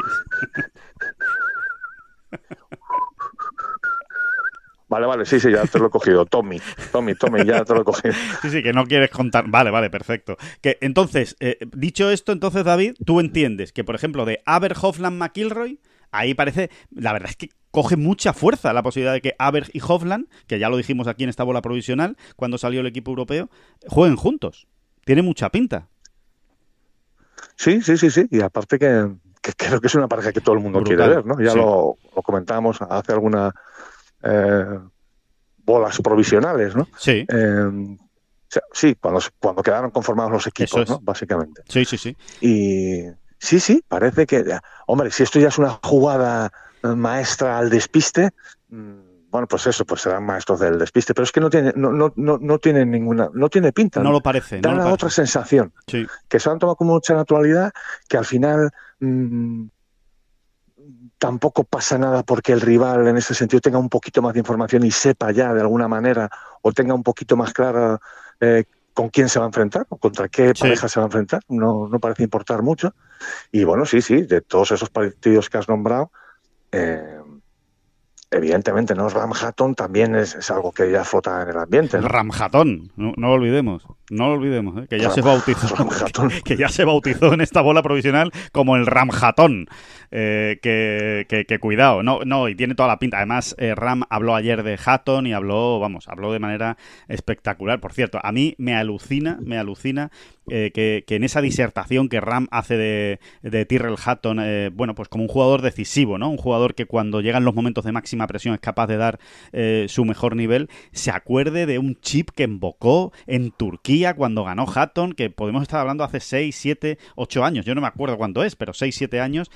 Vale, vale, sí, sí, ya te lo he cogido. Tommy, Tommy, Tommy, ya te lo he cogido. Sí, sí, que no quieres contar. Vale, vale, perfecto. Que entonces, eh, dicho esto, entonces, David, tú entiendes que, por ejemplo, de Aber Hoffland McIlroy, ahí parece. La verdad es que coge mucha fuerza la posibilidad de que Aber y Hoffland, que ya lo dijimos aquí en esta bola provisional, cuando salió el equipo europeo, jueguen juntos. Tiene mucha pinta. Sí, sí, sí, sí. Y aparte que, creo que es una pareja que todo el mundo quiere ver, ¿no? Ya lo, lo, comentamos hace algunas eh, bolas provisionales, ¿no? Sí. Eh, sí, cuando, quedaron conformados los equipos, ¿no? Básicamente. Sí, sí, sí. Y sí, sí, parece que, hombre, si esto ya es una jugada eh, maestra al despiste, mm, bueno, pues eso, pues serán maestros del despiste, pero es que no tiene, no, no, no, tiene ninguna, no tiene pinta. No lo parece. Da una otra sensación, que se han tomado como mucha naturalidad, que al final mm, tampoco pasa nada porque el rival en ese sentido tenga un poquito más de información y sepa ya de alguna manera o tenga un poquito más clara eh, con quién se va a enfrentar o contra qué pareja se va a enfrentar. No, no parece importar mucho. Y bueno, sí, sí, de todos esos partidos que has nombrado, eh, evidentemente, ¿no? Ram es Hatton, también es, algo que ya flota en el ambiente. ¿no? Ram no, no, lo olvidemos, no lo olvidemos, ¿eh? que ya se bautizó. Que, ya se bautizó en esta bola provisional como el Ram Eh, que, que, cuidado, no, no, y tiene toda la pinta. Además, eh, Ram habló ayer de Hatton y habló, vamos, habló de manera espectacular. Por cierto, a mí me alucina, me alucina eh, que, en esa disertación que Ram hace de, de Tyrrell Hatton, eh, bueno, pues como un jugador decisivo, ¿no? Un jugador que cuando llegan los momentos de máxima presión es capaz de dar eh, su mejor nivel, se acuerde de un chip que embocó en Turquía cuando ganó Hatton, que podemos estar hablando hace 6, 7, 8 años, yo no me acuerdo cuándo es, pero 6, 7 años,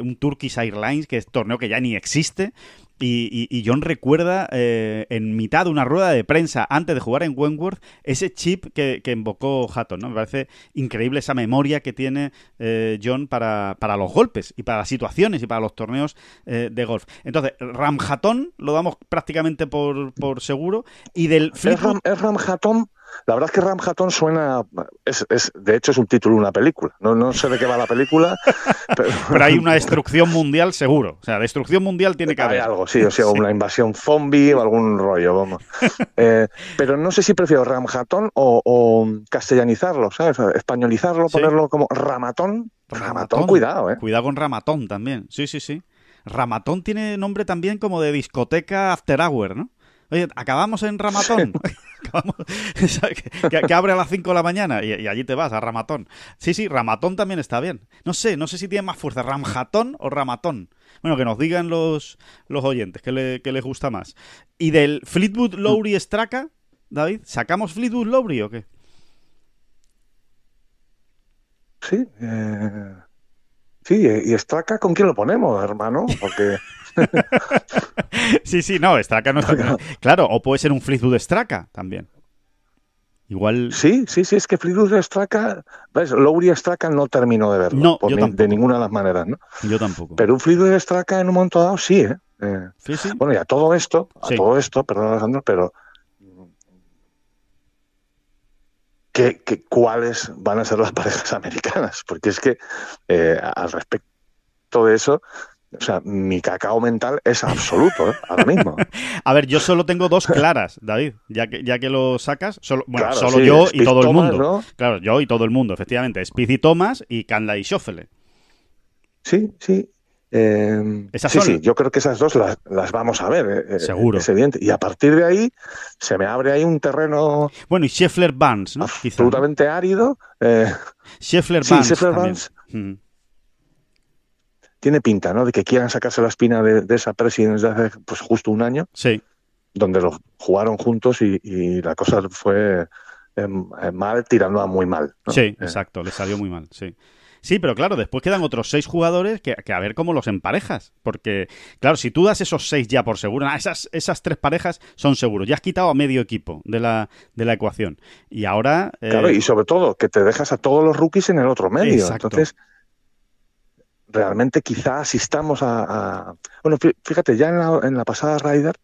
un Turkish Airlines, que es torneo que ya ni existe, y, John recuerda eh, en mitad de una rueda de prensa antes de jugar en Wentworth ese chip que, invocó Hatton. ¿no? Me parece increíble esa memoria que tiene eh, John para, para, los golpes y para las situaciones y para los torneos eh, de golf. Entonces, Ram Hatton lo damos prácticamente por, por seguro. Y del flip. es Ram Hatton la verdad es que Ram suena, es, de hecho es un título de una película. No, no sé de qué va la película. pero... hay una destrucción mundial seguro. O sea, destrucción mundial tiene que haber. algo, sí, o sea, una invasión zombie o algún rollo, vamos. Eh, pero no sé si prefiero Ram o, castellanizarlo, ¿sabes? Españolizarlo, ponerlo como Ramatón. Ramatón. cuidado, ¿eh? Cuidado con Ramatón también. Sí, sí, sí. Ramatón tiene nombre también como de discoteca after hour, ¿no? Oye, acabamos en Ramatón. que, vamos, abre a las 5 de la mañana y, allí te vas, a Ramatón. Sí, sí, Ramatón también está bien. No sé, no sé si tiene más fuerza, Ramjatón o Ramatón. Bueno, que nos digan los, los oyentes que, les gusta más. ¿Y del Fleetwood Lowry Straka, David? ¿Sacamos Fleetwood Lowry o qué? Sí, eh, sí, y Straka, ¿con quién lo ponemos, hermano? Porque. sí, sí, no, Straka no está. Claro, o puede ser un de Straka también. Igual... Sí, sí, sí, es que Fleetwood Straka, ¿ves? Lowry Straka no terminó de verlo. No, de ninguna de las maneras, ¿no? Yo tampoco. Pero un de Straka en un momento dado sí, ¿eh? ¿eh? sí, sí. Bueno, y a todo esto, a todo esto, perdón Alejandro, pero qué cuáles van a ser las parejas americanas, porque es que eh, al respecto de eso o sea, mi cacao mental es absoluto ¿eh? ahora mismo. a ver, yo solo tengo dos claras, David, ya que, ya que lo sacas. Solo, bueno, solo yo y todo el mundo. Claro, yo y todo el mundo, efectivamente. Es y Thomas y Canla y Schoffele. Sí, sí. Em, ¿Esas sí, sí, yo creo que esas dos las, vamos a ver. Eh, eh, Seguro. Y a partir de ahí se me abre ahí un terreno. Bueno, y Scheffler banz ¿no? Absolutamente árido. Eh, Scheffler Sí, tiene pinta, ¿no? De que quieran sacarse la espina de, esa presidencia hace pues, justo un año. Sí. Donde los jugaron juntos y, la cosa fue em, eh, mal tirando a muy mal. Sí, eh. exacto, le salió muy mal, sí. Sí, pero claro, después quedan otros seis jugadores que, a ver cómo los emparejas. Porque, claro, si tú das esos seis ya por seguro, ah, esas, esas tres parejas son seguros. Ya has quitado a medio equipo de la, de la ecuación. Y ahora. Eh, claro, y sobre todo que te dejas a todos los rookies en el otro medio. Exacto. Entonces realmente quizá si a, a... Bueno, fíjate, ya en la, en la pasada Ryder,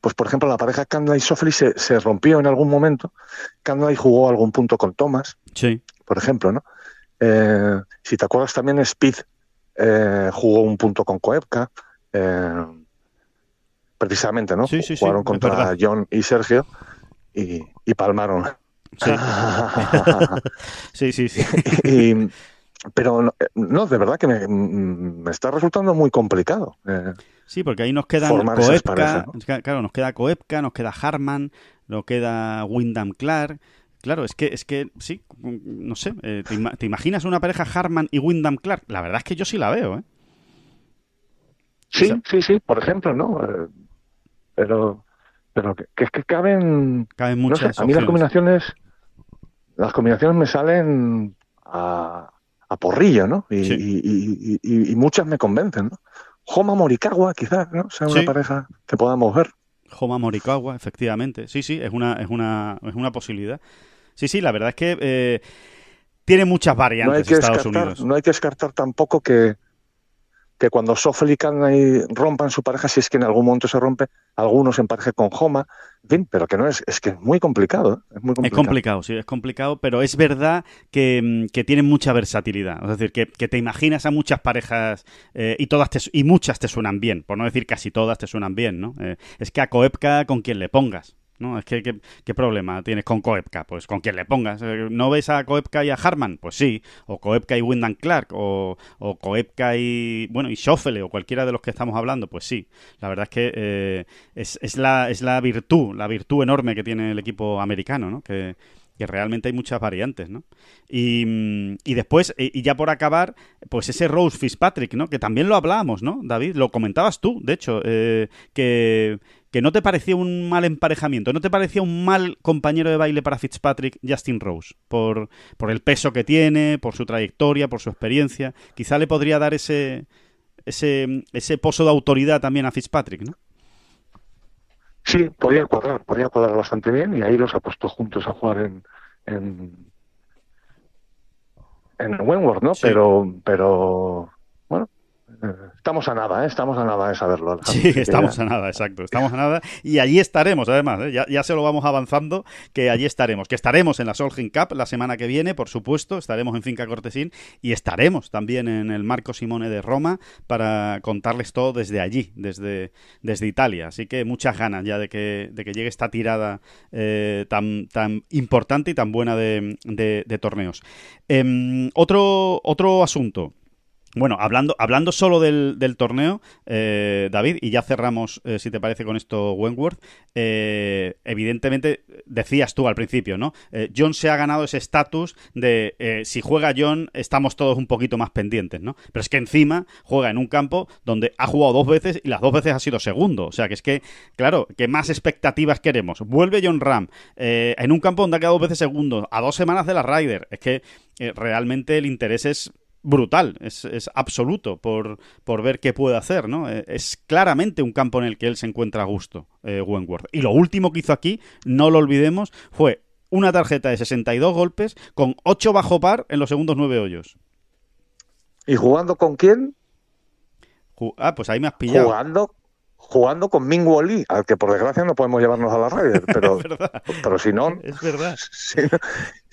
pues por ejemplo, la pareja y Sofri se, se rompió en algún momento. Candle jugó algún punto con Thomas, sí. por ejemplo, ¿no? Eh, si te acuerdas también, Speed eh, jugó un punto con Koepka, eh, precisamente, ¿no? Sí, Jugaron contra John y Sergio y, y palmaron. Sí, sí, sí. y, pero eh, no, de verdad que me, mm, está resultando muy complicado. Eh, sí, porque ahí nos quedan Coepka, claro, nos queda Coepka, nos queda Harman, nos queda Wyndham Clark. Claro, es que, es que sí, mm, no sé, eh, te, imaginas una pareja Harman y Wyndham Clark? La verdad es que yo sí la veo, ¿eh? Sí, sí, sí, por ejemplo, ¿no? pero pero es que caben... Caben muchas cosas. A mí las combinaciones, las combinaciones me salen a, a porrillo, ¿no? Y, muchas me convencen, ¿no? Joma Morikawa, quizás, ¿no? sea una pareja que podamos ver. Joma Morikawa, efectivamente. Sí, sí, es una, es una, una posibilidad. Sí, sí, la verdad es que eh, tiene muchas variantes no Estados Unidos. No hay que descartar tampoco que, que cuando soflican y rompan su pareja, si es que en algún momento se rompe, algunos en con Homa, pero que no es, es que es muy complicado, ¿eh? es muy complicado. complicado, sí, es complicado, pero es verdad que, mm, que tienen mucha versatilidad, es decir, que, te imaginas a muchas parejas eh, y todas te, y muchas te suenan bien, por no decir casi todas te suenan bien, ¿no? Eh, es que a Coepca con quien le pongas, ¿no? Es que, ¿qué, problema tienes con Coepka, Pues con quien le pongas. Eh, ¿No ves a Koepka y a Harman? Pues sí. O Koepka y Wyndham Clark. O, o Koepka y, bueno, y Schoffele o cualquiera de los que estamos hablando. Pues sí. La verdad es que eh, es, es, la, es la virtud, la virtud enorme que tiene el equipo americano, ¿no? Que, que realmente hay muchas variantes, ¿no? Y, mm, después, eh, y ya por acabar, pues ese Rose Fitzpatrick, ¿no? Que también lo hablábamos, ¿no, David? Lo comentabas tú, de hecho, eh, que, que no te parecía un mal emparejamiento, no te parecía un mal compañero de baile para Fitzpatrick Justin Rose, por, por el peso que tiene, por su trayectoria, por su experiencia. Quizá le podría dar ese, ese, ese pozo de autoridad también a Fitzpatrick, ¿no? Sí, podía cuadrar, podía cuadrar bastante bien y ahí los ha puesto juntos a jugar en, en, en Wentworth, ¿no? Pero, pero Estamos a nada, ¿eh? estamos a nada de saberlo. Sí, estamos a nada, exacto, estamos a nada. Y allí estaremos, además, ¿eh? ya, se lo vamos avanzando, que allí estaremos, que estaremos en la Solgen Cup la semana que viene, por supuesto, estaremos en Finca Cortesín y estaremos también en el Marco Simone de Roma para contarles todo desde allí, desde, desde Italia. Así que muchas ganas ya de que, de que llegue esta tirada eh, tan, tan importante y tan buena de, torneos. Em, otro, otro asunto. Bueno, hablando, hablando solo del, torneo, eh, David, y ya cerramos, eh, si te parece, con esto, Wentworth. Eh, evidentemente, decías tú al principio, ¿no? John se ha ganado ese estatus de si juega John, estamos todos un poquito más pendientes, ¿no? Pero es que encima juega en un campo donde ha jugado dos veces y las dos veces ha sido segundo. O sea, que es que, claro, que más expectativas queremos. Vuelve John Ram en un campo donde ha quedado dos veces segundo, a dos semanas de la Ryder. Es que realmente el interés es brutal, es, es absoluto por, ver qué puede hacer, ¿no? Eh, es claramente un campo en el que él se encuentra a gusto, eh, Wentworth. Y lo último que hizo aquí, no lo olvidemos, fue una tarjeta de 62 golpes con 8 bajo par en los segundos 9 hoyos. ¿Y jugando con quién? Ah, pues ahí me has pillado. Jugando jugando con Ming Woli, al que por desgracia no podemos llevarnos a la radio, pero, pero si no, es verdad. Sí,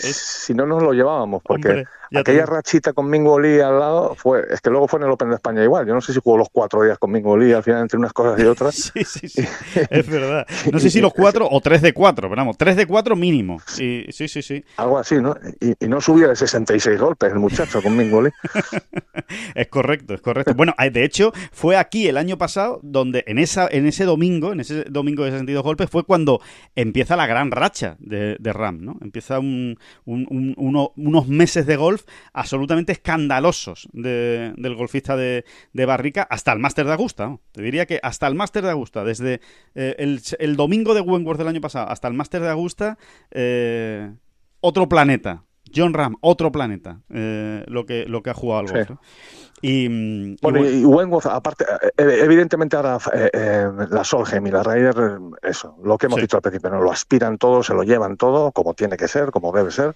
si no nos lo llevábamos, porque aquella rachita con Mingo al lado fue, es que luego fue en el Open de España igual. Yo no sé si jugó los cuatro días con Mingo al final entre unas cosas y otras. sí, sí, sí. es verdad. No sé si los cuatro o tres de cuatro, pero vamos, tres de cuatro mínimo. sí, sí, sí. Algo así, ¿no? Y, no subía de 66 golpes el muchacho con Mingo es correcto, es correcto. Bueno, de hecho, fue aquí el año pasado donde en esa, en ese domingo, en ese domingo de 62 golpes, fue cuando empieza la gran racha de Ram, ¿no? Empieza un unos meses de golf absolutamente escandalosos del golfista de, Barrica hasta el Máster de Augusta. Te diría que hasta el Máster de Augusta, desde eh, el, domingo de Wentworth del año pasado hasta el Máster de Augusta, eh, otro planeta John Ram, otro planeta, eh, lo, que, lo que ha jugado Y, mm, bueno, y, aparte, eh, eh, evidentemente ahora la Solheim y la Ryder, eso, lo que hemos dicho al principio, lo aspiran todo, se lo llevan todo, como tiene que ser, como debe ser,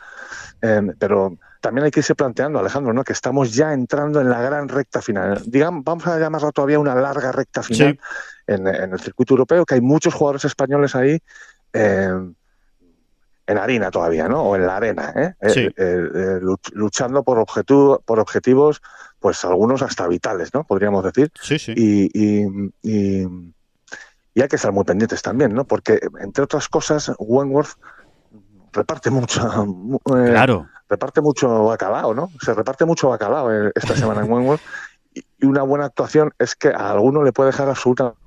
pero también hay que irse planteando, Alejandro, ¿no? que estamos ya entrando en la gran recta final. Digamos, vamos a llamarla todavía una larga recta final en, en, el circuito europeo, que hay muchos jugadores españoles ahí en harina todavía, ¿no? O en la arena, ¿eh? eh sí. Eh, eh, luchando por, por objetivos, pues algunos hasta vitales, ¿no? Podríamos decir. Sí, sí. Y, y, y, y, hay que estar muy pendientes también, ¿no? Porque, entre otras cosas, Wentworth reparte mucho. claro. Reparte mucho bacalao, ¿no? Se reparte mucho bacalao esta semana en Wentworth. Y una buena actuación es que a alguno le puede dejar absolutamente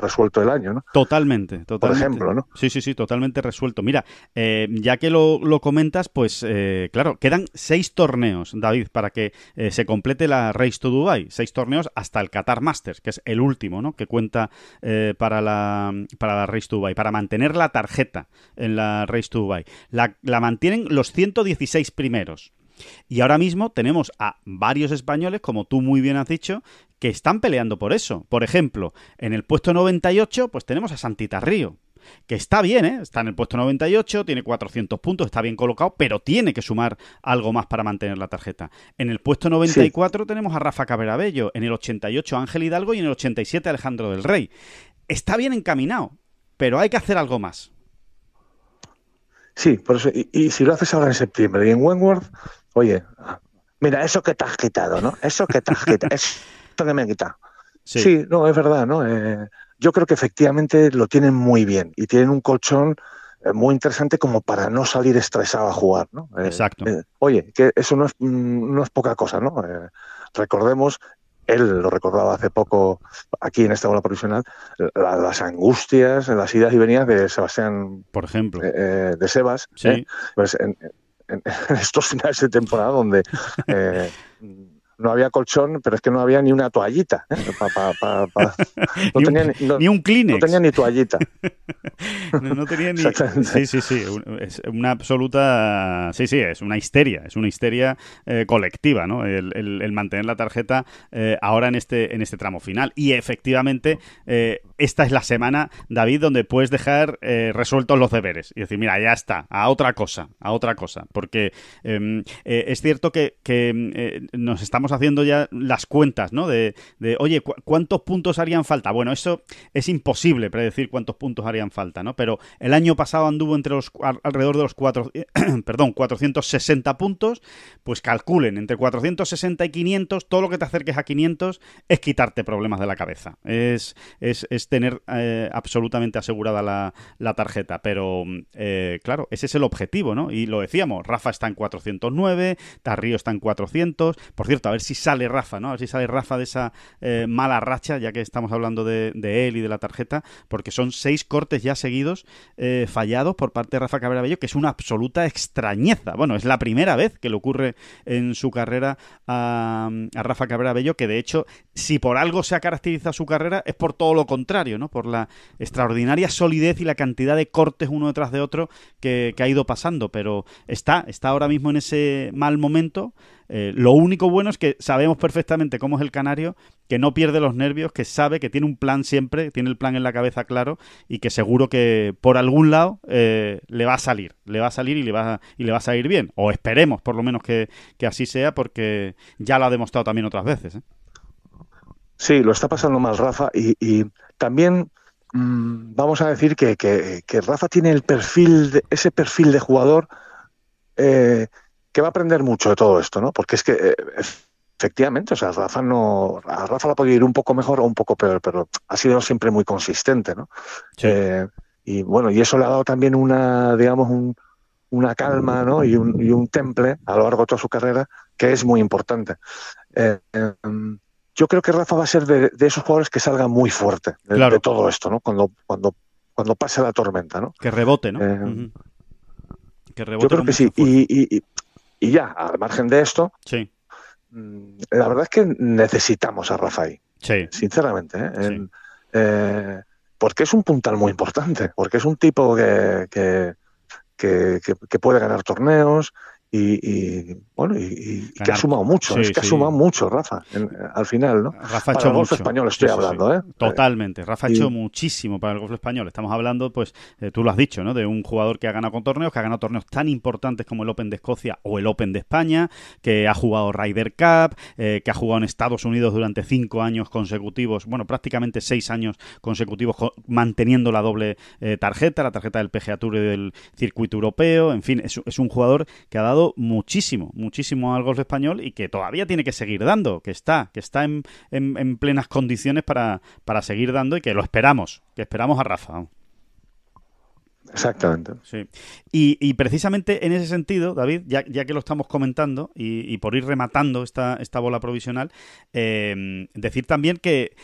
resuelto el año, ¿no? Totalmente, totalmente. Por ejemplo, ¿no? Sí, sí, sí, totalmente resuelto. Mira, eh, ya que lo, comentas, pues eh, claro, quedan seis torneos, David, para que eh, se complete la Race to Dubai. Seis torneos hasta el Qatar Masters, que es el último, ¿no? Que cuenta para, la, para la Race to Dubai, para mantener la tarjeta en la Race to Dubai. La, la mantienen los 116 primeros. Y ahora mismo tenemos a varios españoles, como tú muy bien has dicho, que están peleando por eso. Por ejemplo, en el puesto 98, pues tenemos a Santita Río, que está bien, ¿eh? está en el puesto 98, tiene 400 puntos, está bien colocado, pero tiene que sumar algo más para mantener la tarjeta. En el puesto 94 tenemos a Rafa Caberabello, en el 88 Ángel Hidalgo y en el 87 Alejandro del Rey. Está bien encaminado, pero hay que hacer algo más. Sí, y, si lo haces ahora en septiembre y en Wentworth, oye, mira, eso que te has quitado, ¿no? Eso que te has quitado de me Sí. no, es verdad, ¿no? Eh, yo creo que efectivamente lo tienen muy bien y tienen un colchón eh, muy interesante como para no salir estresado a jugar, ¿no? Eh, Exacto. oye, que eso no es, poca cosa, ¿no? recordemos, él lo recordaba hace poco aquí en esta bola profesional, las angustias, las idas y venidas de Sebastián, por ejemplo, de Sebas, sí. pues en, en, estos finales de temporada donde no había colchón, pero es que no había ni una toallita. ¿eh? ni, un, No tenía ni toallita. no, tenía ni... Sí, sí, sí. Es una absoluta... Sí, sí, es una histeria. Es una histeria eh, colectiva, ¿no? El, mantener la tarjeta eh, ahora en este, en este tramo final. Y efectivamente, esta es la semana, David, donde puedes dejar resueltos los deberes. Y decir, mira, ya está, a otra cosa, a otra cosa. Porque em, es cierto que, que em, nos estamos haciendo ya las cuentas, ¿no? De, oye, ¿cuántos puntos harían falta? Bueno, eso es imposible predecir cuántos puntos harían falta, ¿no? Pero el año pasado anduvo entre los alrededor de los cuatro, perdón, 460 puntos, pues calculen, entre 460 y 500, todo lo que te acerques a 500 es quitarte problemas de la cabeza, es, es, tener eh, absolutamente asegurada la, tarjeta, pero eh, claro, ese es el objetivo, ¿no? Y lo decíamos, Rafa está en 409, Tarrío está en 400, por cierto, ver si sale Rafa, ¿no? A ver si sale Rafa de esa eh, mala racha, ya que estamos hablando de, él y de la tarjeta, porque son seis cortes ya seguidos eh, fallados por parte de Rafa Cabrera Bello, que es una absoluta extrañeza. Bueno, es la primera vez que le ocurre en su carrera a, Rafa Cabrera Bello, que de hecho, si por algo se ha caracterizado su carrera, es por todo lo contrario, ¿no? Por la extraordinaria solidez y la cantidad de cortes uno detrás de otro que, que ha ido pasando, pero está, está ahora mismo en ese mal momento. Eh, lo único bueno es que sabemos perfectamente cómo es el canario, que no pierde los nervios, que sabe que tiene un plan siempre, tiene el plan en la cabeza claro y que seguro que por algún lado eh, le va a salir, le va a salir y le va a, y le a salir bien. O esperemos por lo menos que, así sea porque ya lo ha demostrado también otras veces. ¿eh? Sí, lo está pasando mal Rafa y, también mm, vamos a decir que, Rafa tiene el perfil, ese perfil de jugador que va a aprender mucho de todo esto, ¿no? Porque es que eh, efectivamente, o sea, Rafa no, a Rafa la podido ir un poco mejor o un poco peor, pero ha sido siempre muy consistente, ¿no? Eh, y bueno, y eso le ha dado también una, digamos, una calma, ¿no? Y un, temple a lo largo de toda su carrera que es muy importante. Eh, em, yo creo que Rafa va a ser de, esos jugadores que salga muy fuerte de, todo esto, ¿no? Cuando, cuando, cuando pase la tormenta, ¿no? Que rebote, ¿no? Que rebote yo creo que sí. y, y ya, al margen de esto, sí. Mm, la verdad es que necesitamos a Rafael. Sinceramente. ¿eh? Eh, porque es un puntal muy importante, porque es un tipo que puede ganar torneos, y, bueno, y, que ha sumado mucho, es que ha sumado mucho, Rafa, al final, ¿no? para el golf español estoy hablando, ¿eh? Totalmente, Rafa ha hecho muchísimo para el golf español. Estamos hablando, pues, eh, tú lo has dicho, ¿no? De un jugador que ha ganado con torneos, que ha ganado torneos tan importantes como el Open de Escocia o el Open de España, que ha jugado Ryder Cup, eh, que ha jugado en Estados Unidos durante cinco años consecutivos, bueno, prácticamente seis años consecutivos manteniendo la doble eh, tarjeta, la tarjeta del PGA Tour y del circuito europeo, en fin, es un jugador que ha dado muchísimo, muchísimo al golf español y que todavía tiene que seguir dando, que está, que está en, plenas condiciones para, seguir dando y que lo esperamos, que esperamos a Rafa. Exactamente. Sí. Y, precisamente en ese sentido, David, ya, que lo estamos comentando y, por ir rematando esta, esta bola provisional, eh, decir también que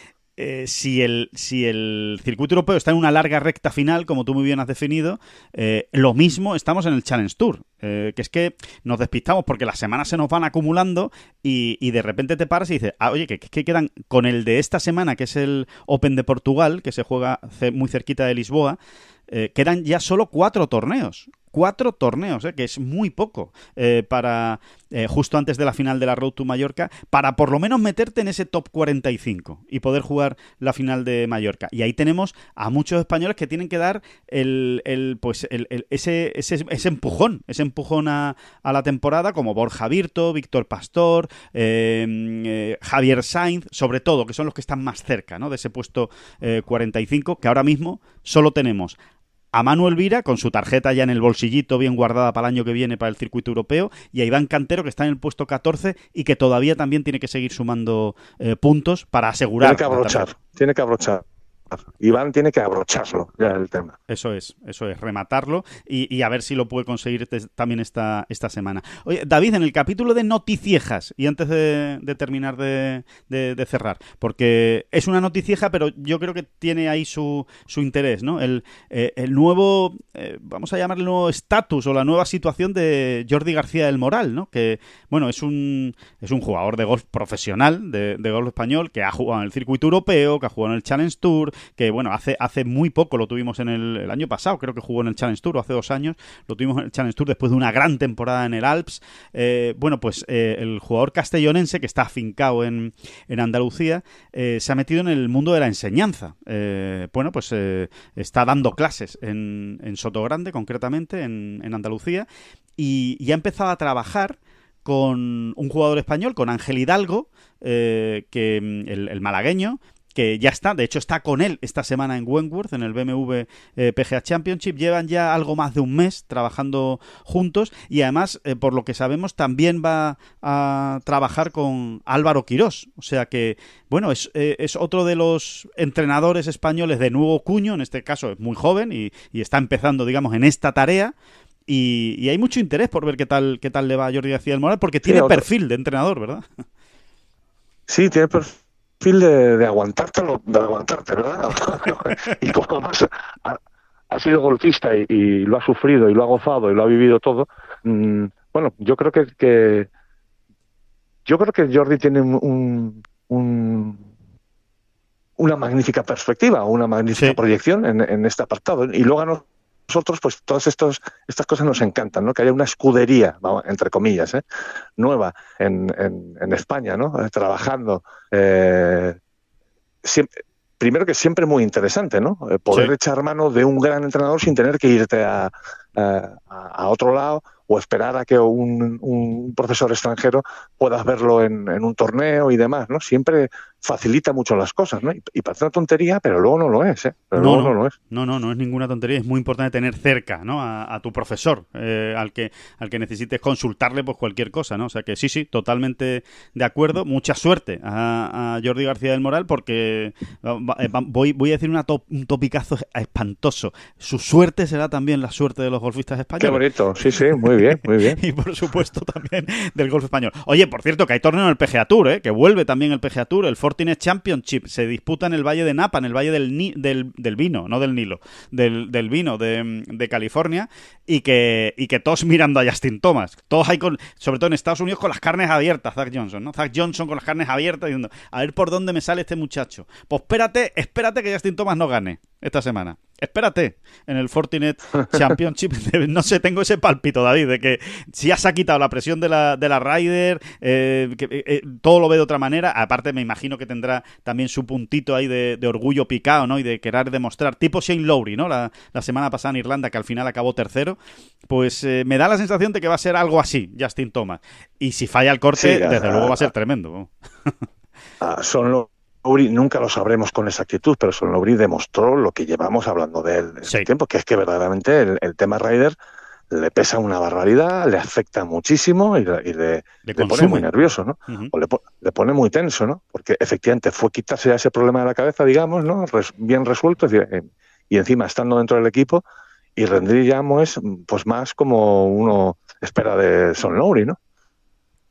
eh, si, el, si el circuito europeo está en una larga recta final, como tú muy bien has definido, eh, lo mismo estamos en el Challenge Tour. Eh, que es que nos despistamos porque las semanas se nos van acumulando y, de repente te paras y dices, ah, oye, que, quedan con el de esta semana, que es el Open de Portugal, que se juega muy cerquita de Lisboa, quedan ya solo cuatro torneos cuatro torneos, eh, que es muy poco eh, para eh, justo antes de la final de la Road to Mallorca, para por lo menos meterte en ese top 45 y poder jugar la final de Mallorca. Y ahí tenemos a muchos españoles que tienen que dar el, pues ese, ese, empujón, ese empujón a, a, la temporada, como Borja Virto, Víctor Pastor, Javier Sainz, sobre todo, que son los que están más cerca ¿no? de ese puesto 45, que ahora mismo solo tenemos a Manuel Elvira, con su tarjeta ya en el bolsillito, bien guardada para el año que viene para el circuito europeo, y a Iván Cantero, que está en el puesto 14 y que todavía también tiene que seguir sumando eh, puntos para asegurar. Tiene que abrochar, tiene que abrochar. Iván tiene que abrocharlo, ya el tema. Eso es, eso es, rematarlo y, a ver si lo puede conseguir también esta, esta semana. David, en el capítulo de noticiejas, y antes de, terminar de, cerrar, porque es una noticieja, pero yo creo que tiene ahí su, su interés, ¿no? El, eh, nuevo, eh, vamos a llamarlo nuevo estatus o la nueva situación de Jordi García del Moral, ¿no? Que, bueno, es un, es un jugador de golf profesional, de, golf español, que ha jugado en el circuito europeo, que ha jugado en el Challenge Tour, que bueno, hace, hace muy poco lo tuvimos en el, año pasado, creo que jugó en el Challenge Tour, o hace dos años, lo tuvimos en el Challenge Tour después de una gran temporada en el Alps. Eh, bueno, pues eh, el jugador castellonense que está afincado en, en Andalucía eh, se ha metido en el mundo de la enseñanza. bueno, pues está dando clases en, en Sotogrande, concretamente, en, Andalucía, y, ha empezado a trabajar con un jugador español, con Ángel Hidalgo, que mm, el, malagueño, que ya está, de hecho está con él esta semana en Wentworth, en el BMW eh, PGA Championship, llevan ya algo más de un mes trabajando juntos y además, eh, por lo que sabemos, también va a trabajar con Álvaro Quirós, o sea que, bueno, es, eh, otro de los entrenadores españoles de nuevo cuño, en este caso es muy joven y, está empezando, digamos, en esta tarea, y, hay mucho interés por ver qué tal, qué tal le va a Jordi García del Moral, porque tiene perfil de entrenador, ¿verdad? Sí, tiene perfil de, aguantártelo, de aguantarte, ¿verdad? y como más ha, sido golpista y, lo ha sufrido y lo ha gozado y lo ha vivido todo, mm, bueno, yo creo que, yo creo que Jordi tiene un, una magnífica perspectiva, una magnífica proyección en, este apartado. Y luego a nosotros, pues todas estos, estas cosas nos encantan, ¿no? Que haya una escudería, entre comillas, ¿eh? nueva en, en, España, ¿no? Trabajando. Eh, primero que siempre muy interesante, ¿no? Eh, poder echar mano de un gran entrenador sin tener que irte a, otro lado o esperar a que un, un profesor extranjero puedas verlo en, en, un torneo y demás, ¿no? Siempre facilita mucho las cosas, ¿no? Y, parece una tontería, pero luego no lo es, ¿eh? no, luego no, no, lo es. No, no, no es ninguna tontería. Es muy importante tener cerca, ¿no? A, tu profesor, eh, al que al que necesites consultarle pues cualquier cosa, ¿no? O sea que sí, sí, totalmente de acuerdo. Mucha suerte a, Jordi García del Moral porque eh, voy, a decir un topicazo espantoso. Su suerte será también la suerte de los golfistas españoles. Qué bonito, sí, sí, muy bien, muy bien. y por supuesto también del golf español. Oye, por cierto, que hay torneo en el PGA Tour, ¿eh? Que vuelve también el PGA Tour, el tiene Championship se disputa en el Valle de Napa, en el Valle del, del, Vino, no del Nilo, del, del Vino de, California, y que, y que todos mirando a Justin Thomas. Todos ahí con, sobre todo en Estados Unidos, con las carnes abiertas, Zach Johnson, ¿no? Zach Johnson con las carnes abiertas diciendo, a ver por dónde me sale este muchacho. Pues espérate, espérate que Justin Thomas no gane esta semana. Espérate, en el Fortinet Championship, no sé, tengo ese palpito, David, de que si ya se ha quitado la presión de la, de Ryder, eh, que, eh, eh, todo lo ve de otra manera, aparte me imagino que tendrá también su puntito ahí de, orgullo picado, ¿no? Y de querer demostrar, tipo Shane Lowry, ¿no? La, semana pasada en Irlanda, que al final acabó tercero, pues me da la sensación de que va a ser algo así, Justin Thomas. Y si falla el corte, desde luego va a ser tremendo. Ah, son los Lowry nunca lo sabremos con exactitud, pero Son Lowry demostró lo que llevamos hablando de él en sí. tiempo, que es que verdaderamente el, tema Ryder le pesa una barbaridad, le afecta muchísimo y, le, pone muy nervioso, ¿no? O le, pone muy tenso, ¿no? Porque efectivamente fue quitarse ese problema de la cabeza, digamos, ¿no? bien resuelto y encima estando dentro del equipo y rendir pues más como uno espera de Son Lowry, ¿no?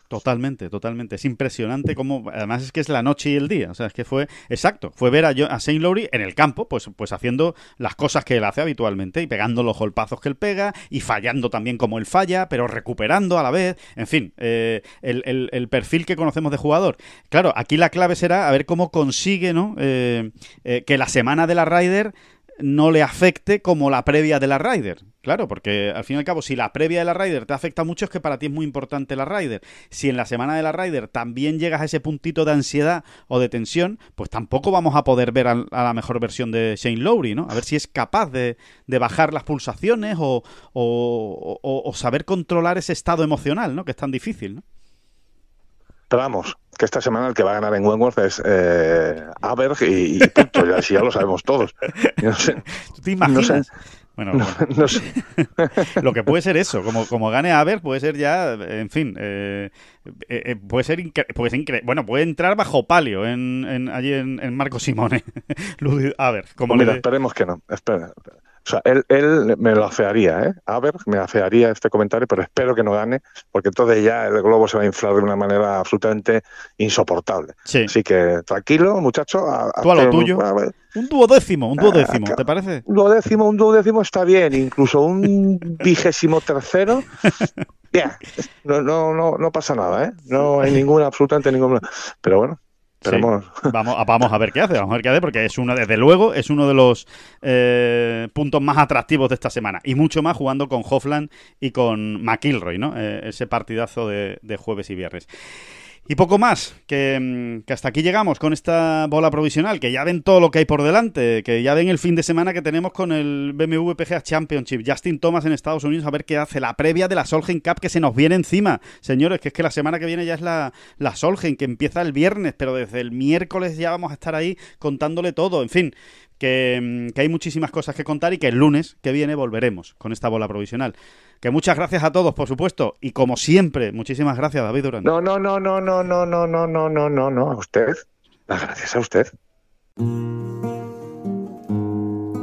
Totalmente, totalmente. Es impresionante cómo, además es que es la noche y el día. O sea, es que fue, exacto, fue ver a, yo a Saint Lowry en el campo, pues, pues haciendo las cosas que él hace habitualmente y pegando los golpazos que él pega y fallando también como él falla, pero recuperando a la vez. En fin, eh, el, perfil que conocemos de jugador. Claro, aquí la clave será a ver cómo consigue ¿no? Eh, eh, que la semana de la rider no le afecte como la previa de la Ryder. Claro, porque al fin y al cabo, si la previa de la Ryder te afecta mucho, es que para ti es muy importante la Ryder. Si en la semana de la Ryder también llegas a ese puntito de ansiedad o de tensión, pues tampoco vamos a poder ver a, la mejor versión de Shane Lowry, ¿no? A ver si es capaz de, bajar las pulsaciones o, saber controlar ese estado emocional, ¿no? Que es tan difícil, ¿no? vamos, que esta semana el que va a ganar en Wentworth es eh, Aberg y, y ya, lo sabemos todos. ¿Tú te imaginas? No sé, bueno, lo que puede ser eso, como, como gane Aberg, puede ser ya, en fin, eh, eh, eh, puede ser, bueno, puede entrar bajo palio en, allí en, Marco Simone, Ludwig Aver. Pues mira, esperemos que no, espera. O sea, él, él me lo afearía, ¿eh? A ver, me afearía este comentario, pero espero que no gane, porque entonces ya el globo se va a inflar de una manera absolutamente insoportable. Sí. Así que tranquilo, muchacho. A, Tú a lo tuyo. Un, duodécimo, un duodécimo, ah, ¿te parece? Un duodécimo, un duodécimo está bien, incluso un vigésimo tercero. Ya, no, no, no, pasa nada, ¿eh? No hay ninguna, absolutamente problema, Pero bueno, Vamos, ah, vamos a ver qué hace, vamos a ver qué hace, porque es uno, desde luego, es uno de los eh, puntos más atractivos de esta semana. Y mucho más jugando con Hoffland y con McIlroy, ¿no? Eh, ese partidazo de, de jueves y viernes. Y poco más, mm, que, hasta aquí llegamos con esta bola provisional, que ya ven todo lo que hay por delante, que ya ven el fin de semana que tenemos con el BMW PGA Championship, Justin Thomas en Estados Unidos, a ver qué hace, la previa de la Solgen Cup que se nos viene encima. Señores, que es que la semana que viene ya es la, Solgen, que empieza el viernes, pero desde el miércoles ya vamos a estar ahí contándole todo, en fin. Que, mm, que hay muchísimas cosas que contar y que el lunes que viene volveremos con esta bola provisional. Que muchas gracias a todos, por supuesto. Y como siempre, muchísimas gracias, David Durán. No, no, no, no, no, no, no, no, no, no, no, no, a usted. Las gracias a usted.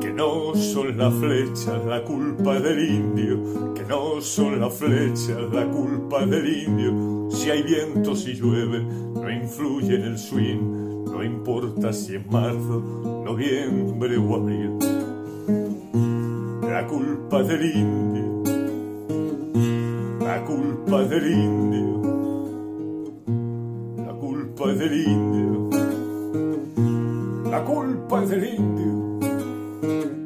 Que no son las flechas la culpa del indio, que no son las flechas la culpa del indio. Si hay viento, si llueve, no influye en el swing, no importa si es marzo, noviembre o abril. La culpa del indio la culpa es del indio. La culpa es del indio. La culpa es del indio.